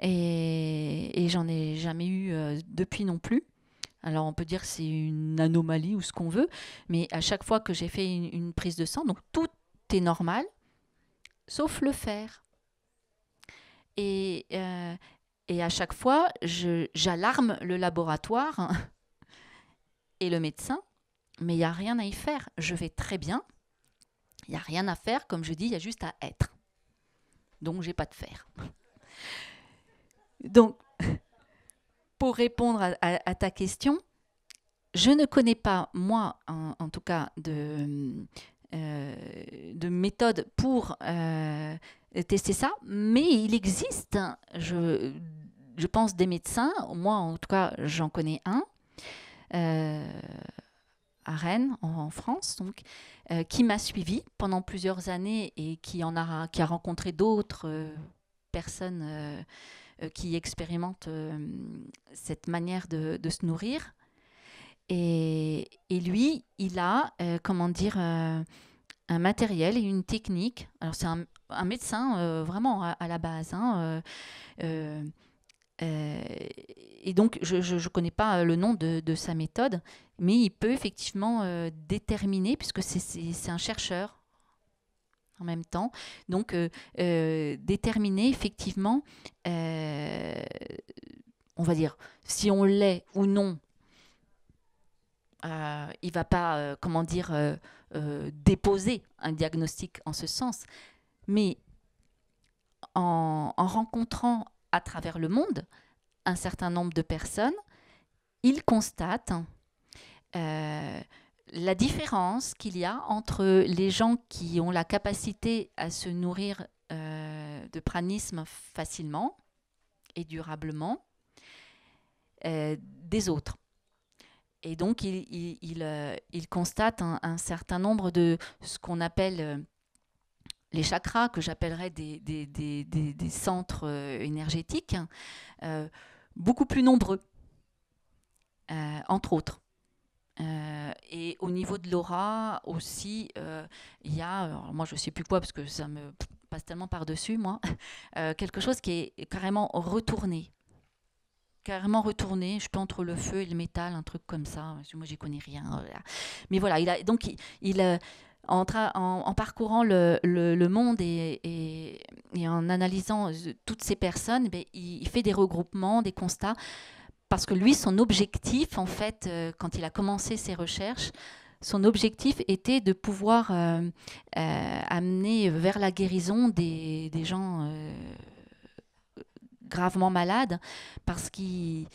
et, j'en ai jamais eu euh, depuis non plus. Alors on peut dire que c'est une anomalie ou ce qu'on veut, mais à chaque fois que j'ai fait une, prise de sang, donc tout est normal, sauf le fer. Et, euh, et à chaque fois, j'alarme le laboratoire et le médecin, mais il n'y a rien à y faire. Je vais très bien, il n'y a rien à faire, comme je dis, il y a juste à être. Donc, j'ai pas de faire. Donc, pour répondre à, ta question, je ne connais pas, moi, en, tout cas, de, euh, méthode pour euh, tester ça, mais il existe, hein, je, pense, des médecins, moi en tout cas j'en connais un, euh, à Rennes, en, France, donc, euh, qui m'a suivie pendant plusieurs années et qui, en a, qui a rencontré d'autres euh, personnes euh, qui expérimentent cette manière de, se nourrir. Et, et lui, il a, comment dire, un matériel et une technique. Alors, c'est un, médecin vraiment à, à, la base. Hein, euh, et donc, je ne connais pas euh, le nom de, de, sa méthode, mais il peut effectivement euh, déterminer, puisque c'est un chercheur en même temps, donc déterminer effectivement, on va dire, si on l'est ou non euh, il va pas, comment dire, déposer un diagnostic en ce sens. Mais en, en rencontrant à travers le monde un certain nombre de personnes, ils constatent euh, la différence qu'il y a entre les gens qui ont la capacité à se nourrir euh, de pranisme facilement et durablement euh, des autres. Et donc, ils il, il, constatent un, un, certain nombre de ce qu'on appelle les chakras, que j'appellerais des, centres euh, énergétiques, euh, beaucoup plus nombreux, euh, entre autres. et au niveau de l'aura aussi, il y a, moi je ne sais plus quoi parce que ça me passe tellement par-dessus, moi, quelque chose qui est carrément retourné. Carrément retourné, je peux entre le feu et le métal, un truc comme ça. Moi j'y connais rien. Mais voilà, il a, donc il en, en, parcourant le, monde et, en analysant euh, toutes ces personnes, ben, il, fait des regroupements, des constats, parce que lui, son objectif, en fait, euh, quand il a commencé ses recherches, son objectif était de pouvoir euh, amener vers la guérison des, gens gravement malades, parce qu'il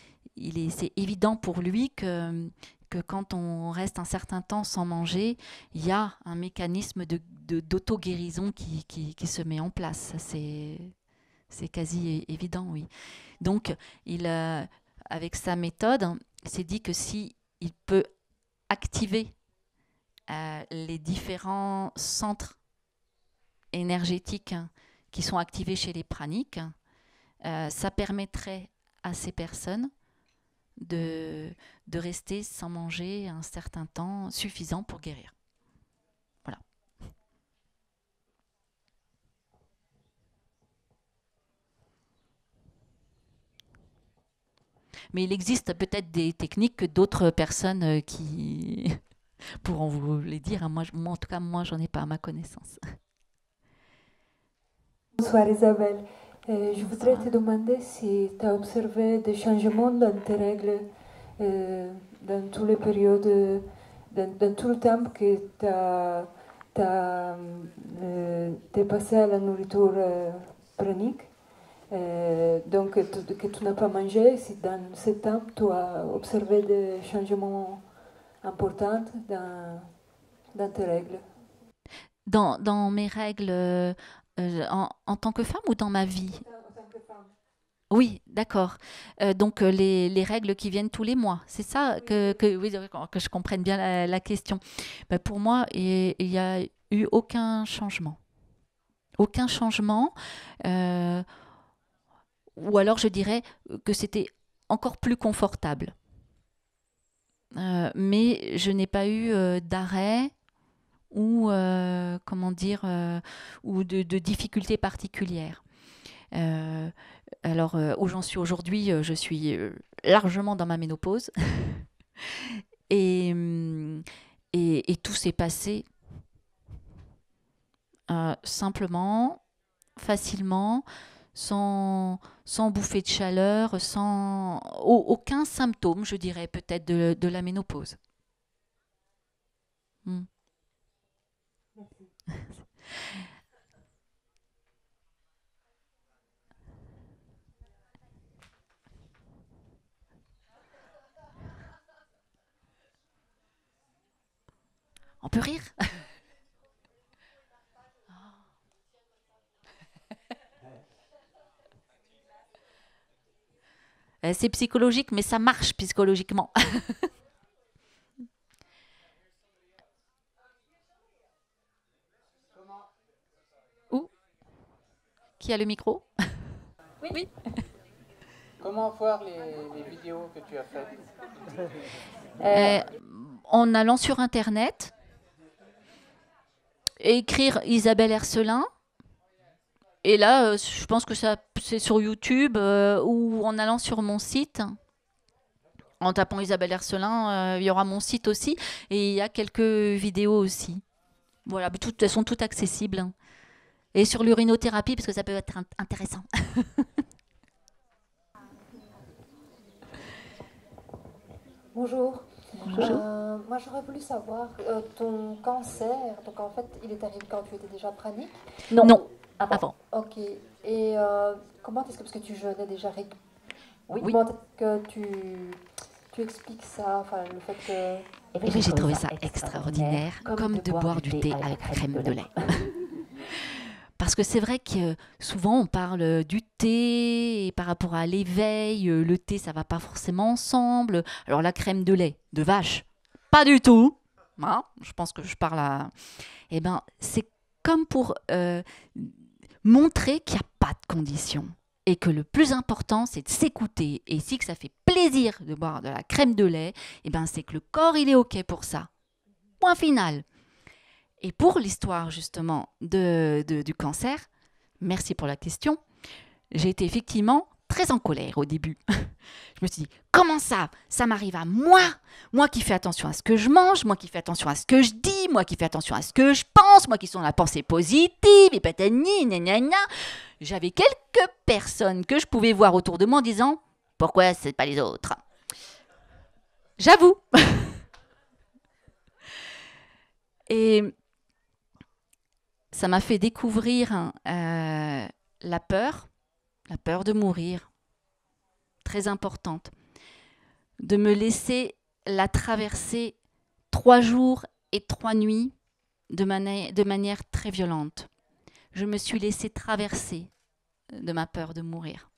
c'est évident pour lui que que quand on reste un certain temps sans manger, il y a un mécanisme d'auto-guérison qui, se met en place. C'est quasi évident, oui. Donc, euh, avec sa méthode, s'est dit que si il peut activer euh, les différents centres énergétiques qui sont activés chez les praniques, euh, ça permettrait à ces personnes de, de rester sans manger un certain temps suffisant pour guérir. Voilà. Mais il existe peut-être des techniques que d'autres personnes euh, qui pourront vous les dire. Hein. Moi, en tout cas, moi, j'en ai pas à ma connaissance. Bonsoir Isabelle. Euh, je voudrais te demander si tu as observé des changements dans tes règles eh, dans toutes les périodes, dans, tout le temps que tu as, as eh, passé à la nourriture pranique. Eh, donc que tu n'as pas mangé, si dans ce temps tu as observé des changements importants dans, dans tes règles dans, dans mes règles euh, en, en, tant que femme ou dans ma vie oui, d'accord. Euh, donc euh, les, règles qui viennent tous les mois, c'est ça que, que, je comprenne bien la, question. Bah, pour moi, il n'y a eu aucun changement. Aucun changement. Euh, ou alors je dirais que c'était encore plus confortable. mais je n'ai pas eu d'arrêt ou comment dire ou de, difficultés particulières. Alors, euh, où j'en suis aujourd'hui, euh, je suis euh, largement dans ma ménopause. Mm, et, tout s'est passé simplement, facilement, sans, sans bouffer de chaleur, sans aucun symptôme, je dirais, peut-être de, la ménopause. Mm. On peut rire ah. euh, C'est psychologique, mais ça marche psychologiquement. Où Qui a le micro Oui. Comment voir les, vidéos que tu as faites euh, En allant sur Internet, écrire Isabelle Hercelin. Et là, euh, je pense que ça, c'est sur YouTube euh, ou en allant sur mon site. En tapant Isabelle Hercelin, euh, il y aura mon site aussi. Et il y a quelques vidéos aussi. Voilà, toutes, elles sont toutes accessibles. Et sur l'urinothérapie, parce que ça peut être intéressant. Bonjour. Euh, moi, j'aurais voulu savoir euh, ton cancer. Donc, en fait, il est arrivé quand tu étais déjà pranique Non, non avant. Ok. Et euh, comment est-ce que, parce que tu jeûnais déjà régulièrement, oui. comment que tu, tu expliques ça Enfin, le fait que. Eh j'ai trouvé ça extraordinaire, comme, de, boire du thé avec crème de lait. Parce que c'est vrai que euh, souvent on parle euh, du thé et par rapport à l'éveil, euh, le thé ça va pas forcément ensemble. Alors la crème de lait de vache, pas du tout. Hein. je pense que je parle à. Eh ben c'est comme pour montrer qu'il n'y a pas de conditions et que le plus important, c'est de s'écouter. Et si que ça fait plaisir de boire de la crème de lait, eh ben, c'est que le corps, il est OK pour ça. Point final. Et pour l'histoire justement de, du cancer, merci pour la question, j'ai été effectivement très en colère au début. je me suis dit, comment ça Ça m'arrive à moi Moi qui fais attention à ce que je mange, moi qui fais attention à ce que je dis, moi qui fais attention à ce que je pense, moi qui suis dans la pensée positive, et patani, gna J'avais quelques personnes que je pouvais voir autour de moi disant, pourquoi ce c'est pas les autres J'avoue Et ça m'a fait découvrir euh, la peur, la peur de mourir, très importante, de me laisser la traverser trois jours et trois nuits de, de manière très violente. Je me suis laissée traverser de ma peur de mourir.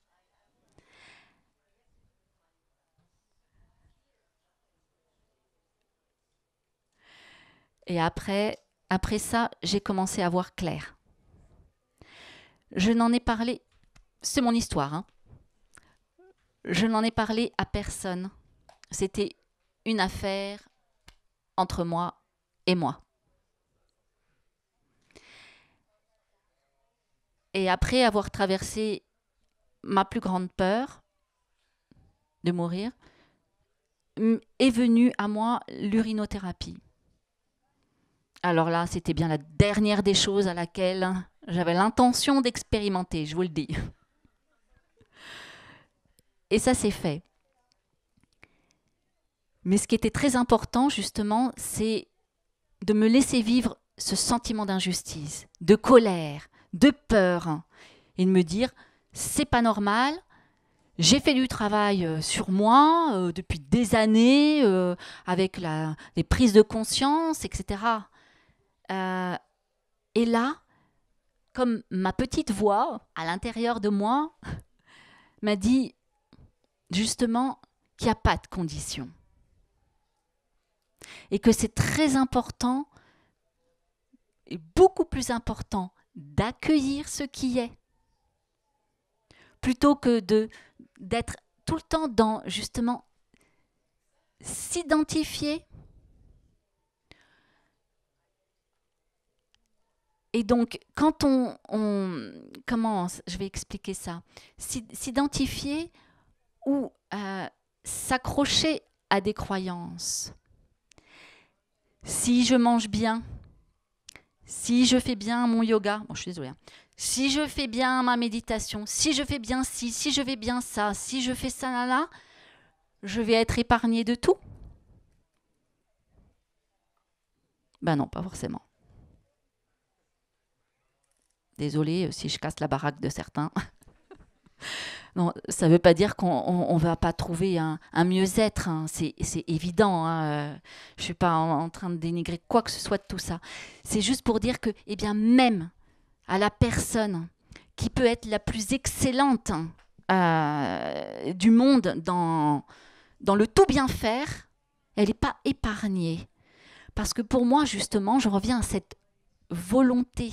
Et après, après ça, j'ai commencé à voir clair. Je n'en ai parlé, c'est mon histoire, hein. je n'en ai parlé à personne. C'était une affaire entre moi et moi. Et après avoir traversé ma plus grande peur de mourir, est venue à moi l'urinothérapie alors là, c'était bien la dernière des choses à laquelle j'avais l'intention d'expérimenter, je vous le dis. Et ça s'est fait. Mais ce qui était très important, justement, c'est de me laisser vivre ce sentiment d'injustice, de colère, de peur, et de me dire, c'est pas normal, j'ai fait du travail euh, sur moi euh, depuis des années, euh, avec les prises de conscience, etc. Euh, et là, comme ma petite voix à l'intérieur de moi m'a dit justement qu'il n'y a pas de condition. Et que c'est très important, et beaucoup plus important, d'accueillir ce qui est, plutôt que d'être tout le temps dans justement s'identifier Et donc, quand on, commence, je vais expliquer ça S'identifier ou euh, s'accrocher à des croyances. Si je mange bien, si je fais bien mon yoga, bon, je suis désolée, hein. si je fais bien ma méditation, si je fais bien ci, si je fais bien ça, si je fais ça là là, je vais être épargnée de tout Ben non, pas forcément. Désolée euh, si je casse la baraque de certains. non, ça ne veut pas dire qu'on ne va pas trouver un, mieux-être. Hein. C'est évident. Hein, euh, je ne suis pas en, train de dénigrer quoi que ce soit de tout ça. C'est juste pour dire que, eh bien, même à la personne qui peut être la plus excellente hein, euh, du monde dans, dans le tout bien faire, elle n'est pas épargnée. Parce que pour moi, justement, je reviens à cette volonté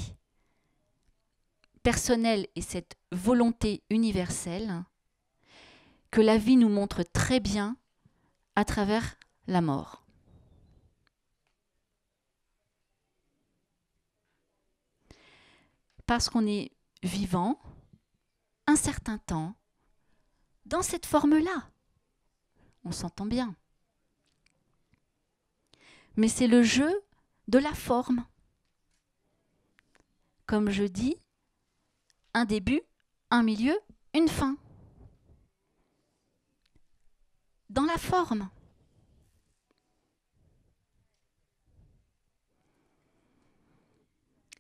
et cette volonté universelle que la vie nous montre très bien à travers la mort. Parce qu'on est vivant un certain temps dans cette forme-là. On s'entend bien. Mais c'est le jeu de la forme. Comme je dis, un début, un milieu, une fin. Dans la forme,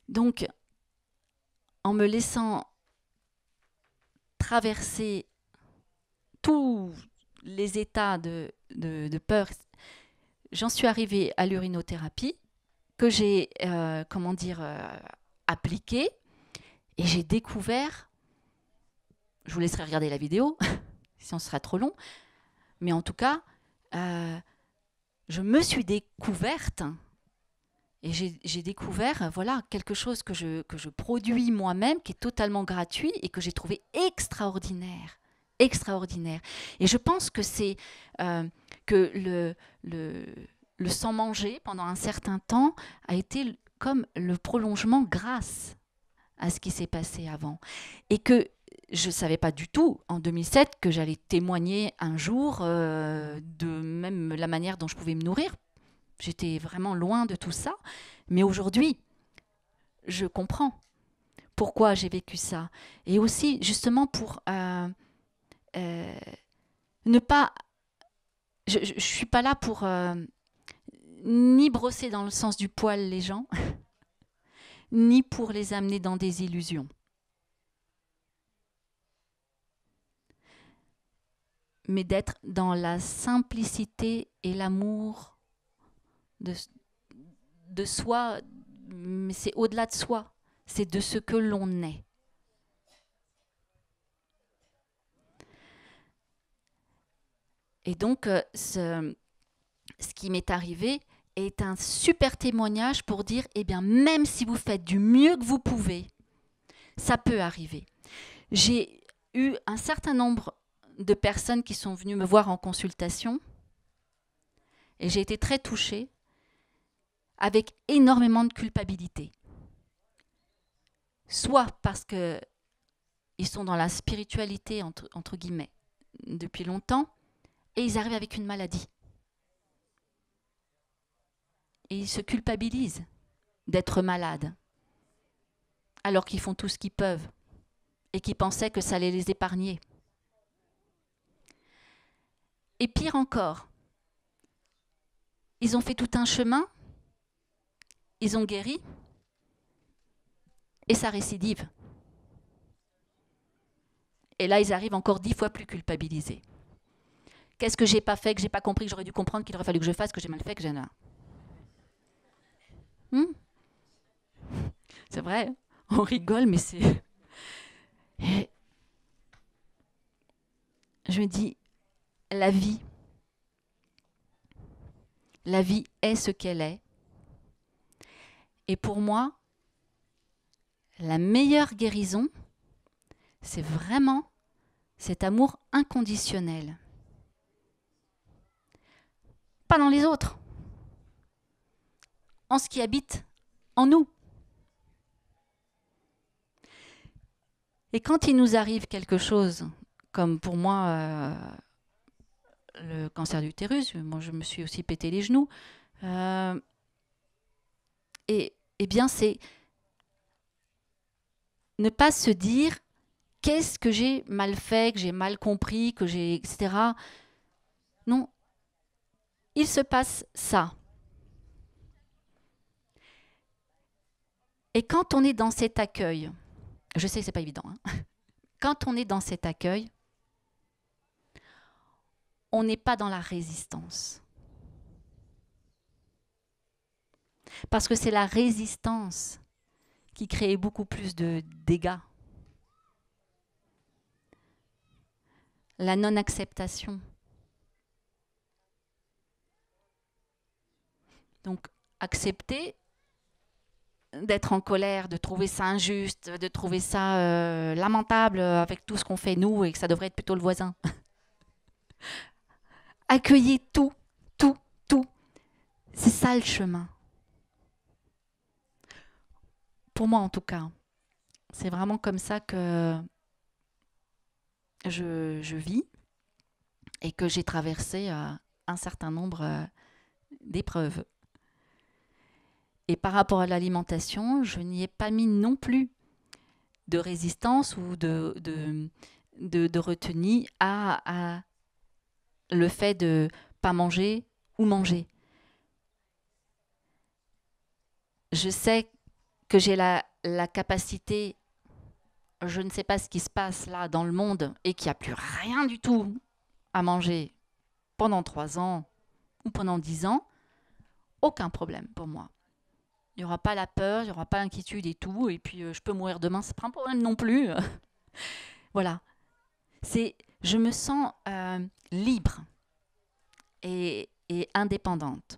donc en me laissant traverser tous les états de, peur, j'en suis arrivée à l'urinothérapie que j'ai, euh, comment dire, euh, appliquée et j'ai découvert, je vous laisserai regarder la vidéo, si on sera trop long, mais en tout cas, euh, je me suis découverte et j'ai découvert voilà quelque chose que je, que je produis moi-même, qui est totalement gratuit et que j'ai trouvé extraordinaire. Extraordinaire. Et je pense que c'est euh, que le, le, le sans manger pendant un certain temps a été comme le prolongement grâce à ce qui s'est passé avant. Et que je ne savais pas du tout en 2007 que j'allais témoigner un jour euh, de même la manière dont je pouvais me nourrir. J'étais vraiment loin de tout ça. Mais aujourd'hui, je comprends pourquoi j'ai vécu ça. Et aussi, justement, pour euh, euh, ne pas... Je ne suis pas là pour ni brosser dans le sens du poil les gens. ni pour les amener dans des illusions. mais d'être dans la simplicité et l'amour de, de soi, mais c'est au-delà de soi, c'est de ce que l'on est. Et donc, euh, ce, ce qui m'est arrivé, est un super témoignage pour dire, eh bien, même si vous faites du mieux que vous pouvez, ça peut arriver. J'ai eu un certain nombre de personnes qui sont venues me voir en consultation et j'ai été très touchée avec énormément de culpabilité. Soit parce qu'ils sont dans la spiritualité entre, entre guillemets depuis longtemps et ils arrivent avec une maladie et ils se culpabilisent d'être malades, alors qu'ils font tout ce qu'ils peuvent et qu'ils pensaient que ça allait les épargner. Et pire encore, ils ont fait tout un chemin, ils ont guéri, et ça récidive. Et là, ils arrivent encore dix fois plus culpabilisés. Qu'est-ce que j'ai pas fait, que j'ai pas compris, que j'aurais dû comprendre, qu'il aurait fallu que je fasse, que j'ai mal fait, que j'ai... Hmm? c'est vrai, hein? on rigole, mais c'est... Eh. je me dis, la vie, la vie est ce qu'elle est. Et pour moi, la meilleure guérison, c'est vraiment cet amour inconditionnel. Pas dans les autres, en ce qui habite en nous. Et quand il nous arrive quelque chose, comme pour moi euh, le cancer d'utérus, moi je me suis aussi pété les genoux, euh, et, eh bien c'est ne pas se dire qu'est-ce que j'ai mal fait, que j'ai mal compris, que j'ai etc. Non, il se passe ça. Et quand on est dans cet accueil, je sais que ce n'est pas évident, hein. quand on est dans cet accueil, on n'est pas dans la résistance. Parce que c'est la résistance qui crée beaucoup plus de dégâts. La non-acceptation. Donc accepter, d'être en colère, de trouver ça injuste, de trouver ça euh, lamentable avec tout ce qu'on fait nous et que ça devrait être plutôt le voisin. Accueillir tout, tout, tout. C'est ça le chemin. Pour moi en tout cas, c'est vraiment comme ça que je, vis et que j'ai traversé euh, un certain nombre euh, d'épreuves. Et par rapport à l'alimentation, je n'y ai pas mis non plus de résistance ou de, de, de, retenue à, le fait de pas manger ou manger. Je sais que j'ai la, la capacité, je ne sais pas ce qui se passe là dans le monde et qu'il n'y a plus rien du tout à manger pendant trois ans ou pendant dix ans, aucun problème pour moi. Il n'y aura pas la peur, il n'y aura pas l'inquiétude et tout. Et puis, euh, je peux mourir demain, c'est pas un problème non plus. voilà. C'est, je me sens euh, libre et, et, indépendante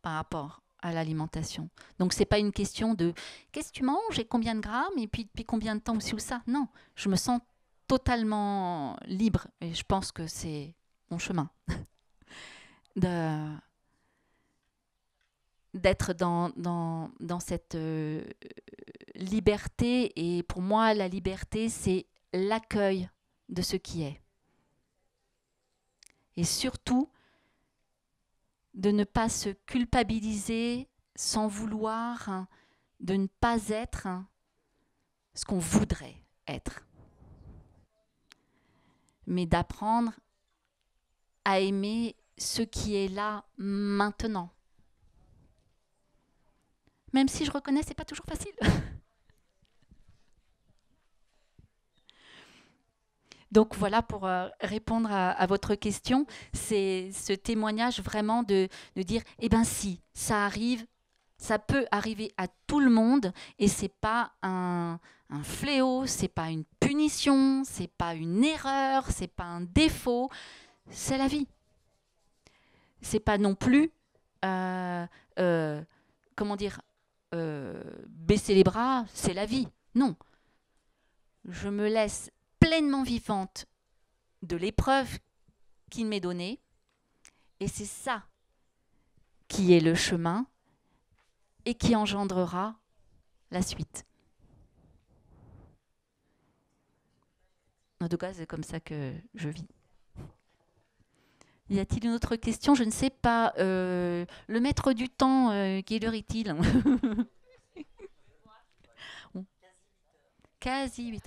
par rapport à l'alimentation. Donc, c'est pas une question de qu'est-ce que tu manges et combien de grammes et puis depuis combien de temps aussi ou ça. Non, je me sens totalement libre et je pense que c'est mon chemin. de d'être dans, cette euh, liberté. Et pour moi, la liberté, c'est l'accueil de ce qui est. Et surtout, de ne pas se culpabiliser sans vouloir, hein, de ne pas être hein, ce qu'on voudrait être, mais d'apprendre à aimer ce qui est là maintenant même si je reconnais, ce n'est pas toujours facile. Donc voilà pour euh, répondre à, votre question, c'est ce témoignage vraiment de, dire, eh bien si, ça arrive, ça peut arriver à tout le monde et ce n'est pas un, fléau, fléau, n'est pas une punition, ce n'est pas une erreur, ce n'est pas un défaut, c'est la vie. C'est pas non plus, euh, euh, comment dire, euh, baisser les bras, c'est la vie. Non. Je me laisse pleinement vivante de l'épreuve qu'il m'est donnée. Et c'est ça qui est le chemin et qui engendrera la suite. En tout cas, c'est comme ça que je vis. Y a-t-il une autre question Je ne sais pas. Euh, le maître du temps, qui euh, quelle heure est-il Quasi 8.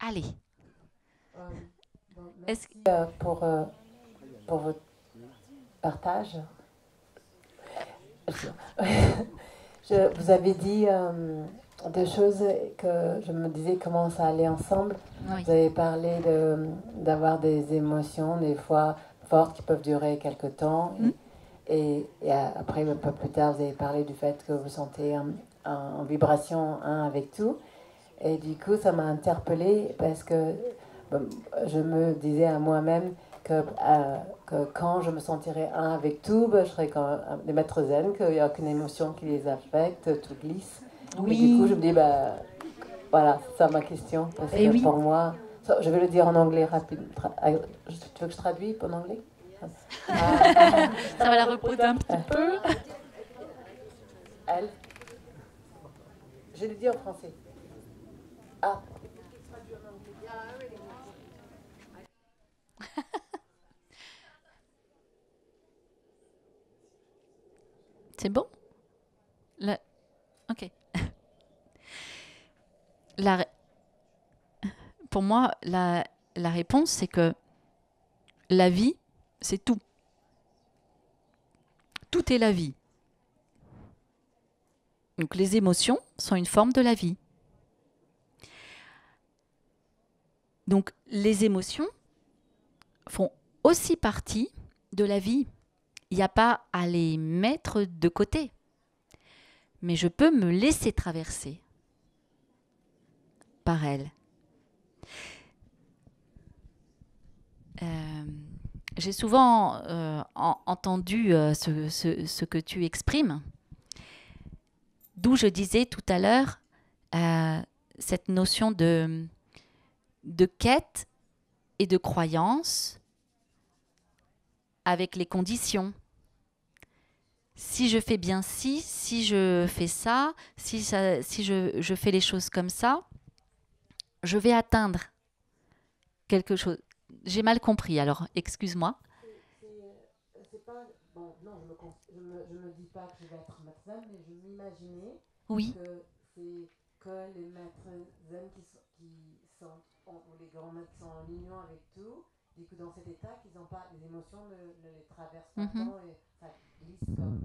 Allez. Euh, pour, pour votre partage. Je, vous avez dit deux choses que je me disais comment ça allait ensemble. Vous avez parlé d'avoir des émotions des fois fortes qui peuvent durer quelques temps. Mm. Et, après, un peu plus tard, vous avez parlé du fait que vous sentez en, vibration un avec tout. Et du coup, ça m'a interpellée parce que je me disais à moi-même euh, que, quand je me sentirais un avec tout, ben, je serais comme des maîtres zen, qu'il n'y a aucune émotion qui les affecte, tout glisse. Oui. du coup, je me dis, ben, voilà, c'est ça ma question. Parce eh pour moi, je vais le dire en anglais rapide. Ah, tu veux que je traduise en anglais Ça va la ah. reposer un petit peu. Elle. Je vais le dire en français. Ah. C'est bon Ok pour moi, la, la réponse, c'est que la vie, c'est tout. Tout est la vie. Donc les émotions sont une forme de la vie. Donc les émotions font aussi partie de la vie. Il n'y a pas à les mettre de côté. Mais je peux me laisser traverser par elle. Euh, j'ai souvent euh, entendu euh, ce, que tu exprimes, d'où je disais tout à l'heure cette notion de, de quête et de croyance avec les conditions si je fais bien ci, si je fais ça, si, je, fais les choses comme ça, je vais atteindre quelque chose. J'ai mal compris, alors excuse-moi. Bon, non, je ne me, dis pas que je vais être ma femme, mais je m'imaginais que c'est que les maîtres hommes qui sont, les grands en union avec tout, et que dans cet état, qu'ils n'ont pas, les émotions ne, les traversent pas mhm. et ça glisse comme.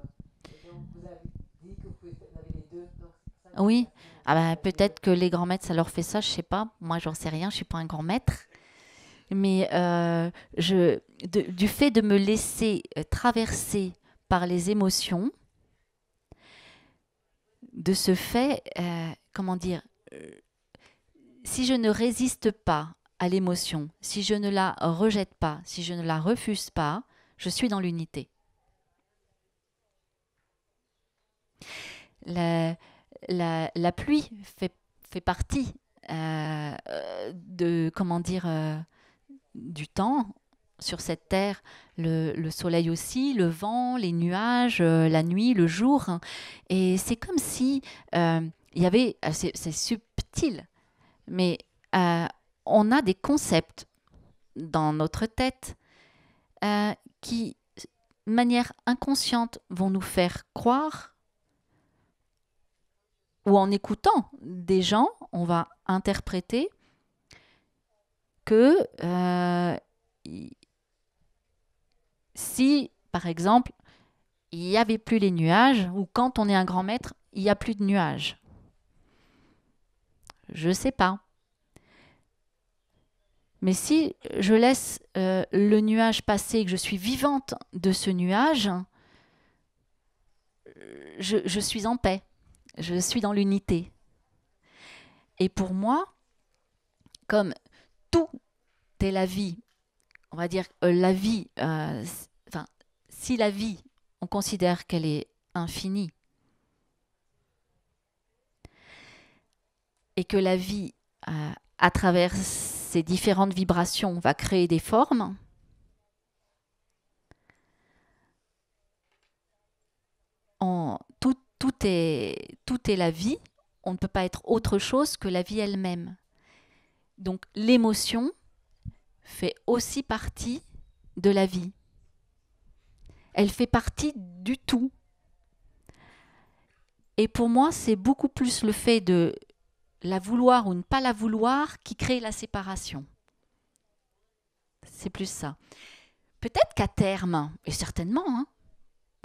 vous avez dit que vous, avez les deux, oui. Ah bah, peut-être que les grands maîtres, ça leur fait ça, je sais pas. Moi, j'en sais rien, je suis pas un grand maître. Mais euh, je, du fait de me laisser euh, traverser par les émotions, de ce fait, euh, comment dire, si je ne résiste pas à l'émotion, si je ne la rejette pas, si je ne la refuse pas, je suis dans l'unité. La, la, pluie fait, partie euh, de, comment dire, euh, du temps sur cette terre, le, soleil aussi, le vent, les nuages, euh, la nuit, le jour. Et c'est comme si il y avait, c'est subtil, mais on a des concepts dans notre tête qui, de manière inconsciente, vont nous faire croire ou en écoutant des gens, on va interpréter que euh, si, par exemple, il n'y avait plus les nuages, ou quand on est un grand maître, il n'y a plus de nuages. Je ne sais pas. Mais si je laisse euh, le nuage passer et que je suis vivante de ce nuage, euh, je suis en paix. Je suis dans l'unité. Et pour moi, comme tout est la vie, on va dire euh, la vie, euh, si la vie, on considère qu'elle est infinie, et que la vie, euh, à travers ces différentes vibrations, va créer des formes, en tout est, tout est la vie, on ne peut pas être autre chose que la vie elle-même. Donc l'émotion fait aussi partie de la vie. Elle fait partie du tout. Et pour moi, c'est beaucoup plus le fait de la vouloir ou ne pas la vouloir qui crée la séparation. C'est plus ça. Peut-être qu'à terme, et certainement, hein,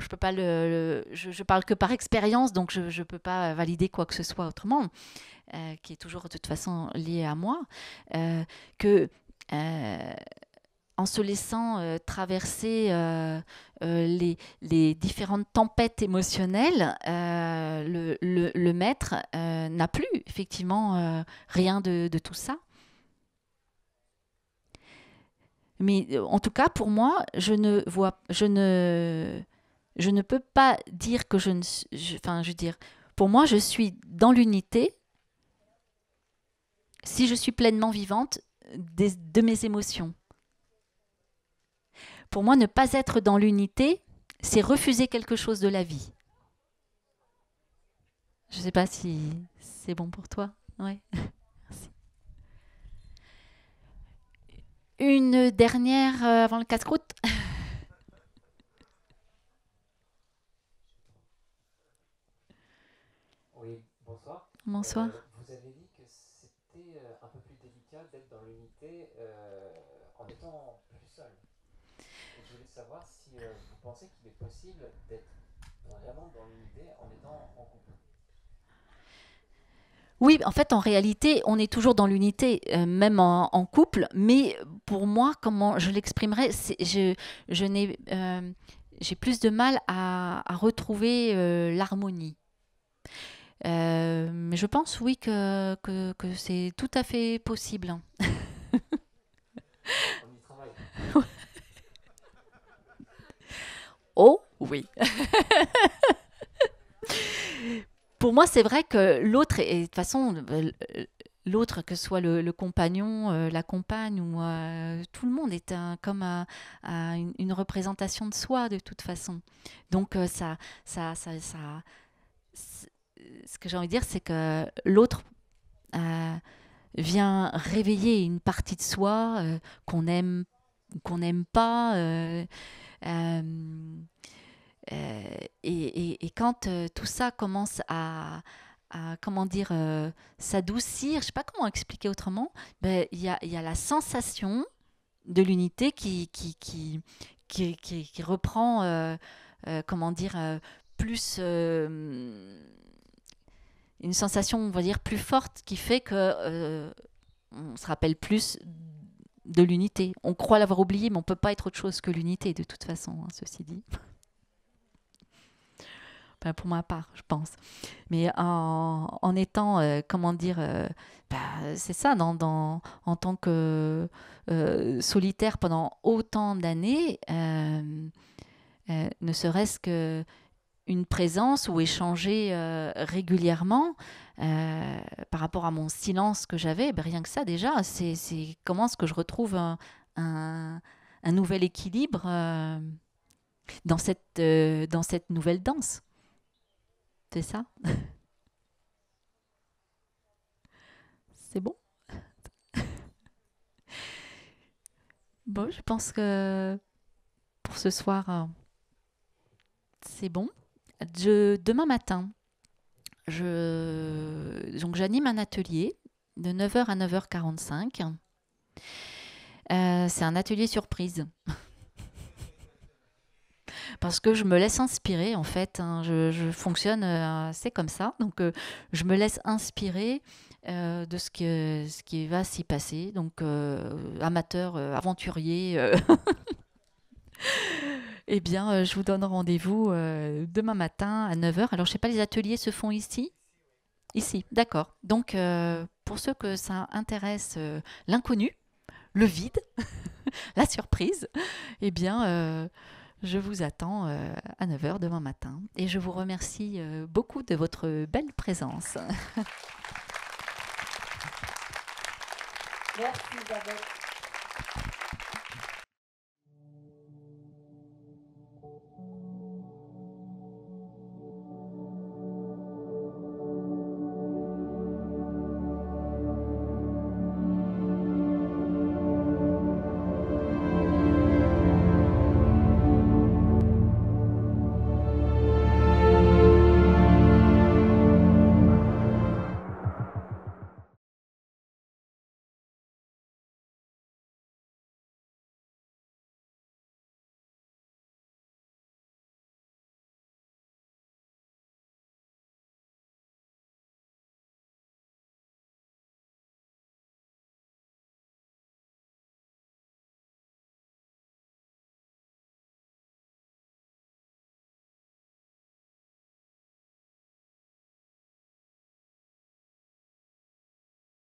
je peux pas le, je, parle que par expérience, donc je ne peux pas valider quoi que ce soit autrement, euh, qui est toujours de toute façon lié à moi, euh, que euh, en se laissant traverser les, différentes tempêtes émotionnelles, le, maître n'a plus effectivement rien de, de tout ça. Mais en tout cas, pour moi, je ne vois, je ne, je ne peux pas dire que je ne suis... enfin je veux dire pour moi je suis dans l'unité si je suis pleinement vivante de mes émotions pour moi ne pas être dans l'unité c'est refuser quelque chose de la vie je ne sais pas si c'est bon pour toi ouais Merci. une dernière euh, avant le casse-croûte Bonsoir. Bonsoir. Euh, vous avez dit que c'était euh, un peu plus délicat d'être dans l'unité euh, en étant plus seul. je voulais savoir si vous pensez qu'il est possible d'être vraiment dans l'unité en étant en couple. Oui, en fait, en réalité, on est toujours dans l'unité, même en, couple. Mais pour moi, comment je l'exprimerais, je, je n'ai, j'ai plus de mal à, retrouver l'harmonie. Euh, mais je pense, oui, que, que, que c'est tout à fait possible. Hein. oh, oui. Pour moi, c'est vrai que l'autre, de toute façon, euh, l'autre, que ce soit le, compagnon, euh, la compagne, ou tout le monde est un, comme un, une, une, représentation de soi, de toute façon. Donc, ça, ça, ça, ça ce que j'ai envie de dire, c'est que l'autre euh, vient réveiller une partie de soi euh, qu'on aime, qu'on n'aime pas. Euh, et, et, quand tout ça commence à, comment dire, s'adoucir, je ne sais pas comment expliquer autrement, ben, il y a, y, a, la sensation de l'unité qui qui, qui, qui, qui, reprend, comment dire, plus une sensation, on va dire, plus forte qui fait que euh, on se rappelle plus de l'unité. On croit l'avoir oublié, mais on ne peut pas être autre chose que l'unité, de toute façon, hein, ceci dit. pour ma part, je pense. Mais en, étant, euh, comment dire, euh, bah, c'est ça, dans, en tant que solitaire pendant autant d'années, ne serait-ce que une présence ou échanger euh, régulièrement euh, par rapport à mon silence que j'avais, ben, rien que ça déjà, c'est comment est-ce que je retrouve un, un, nouvel équilibre euh, dans, cette, dans cette nouvelle danse. C'est ça C'est bon Bon, je pense que pour ce soir, c'est bon demain matin, donc j'anime un atelier de 9h à 9h45. Euh, c'est un atelier surprise. Parce que je me laisse inspirer, en fait. Hein. Je, fonctionne, euh, c'est comme ça. Donc, euh, je me laisse inspirer de ce, que, ce qui va s'y passer. Donc, amateur, aventurier. eh bien, euh, je vous donne rendez-vous euh, demain matin à 9h. Alors, je ne sais pas, les ateliers se font ici Ici, d'accord. Donc, euh, pour ceux que ça intéresse, l'inconnu, le vide, la surprise, eh bien, je vous attends à 9h demain matin. Et je vous remercie beaucoup de votre belle présence. Merci, Isabelle.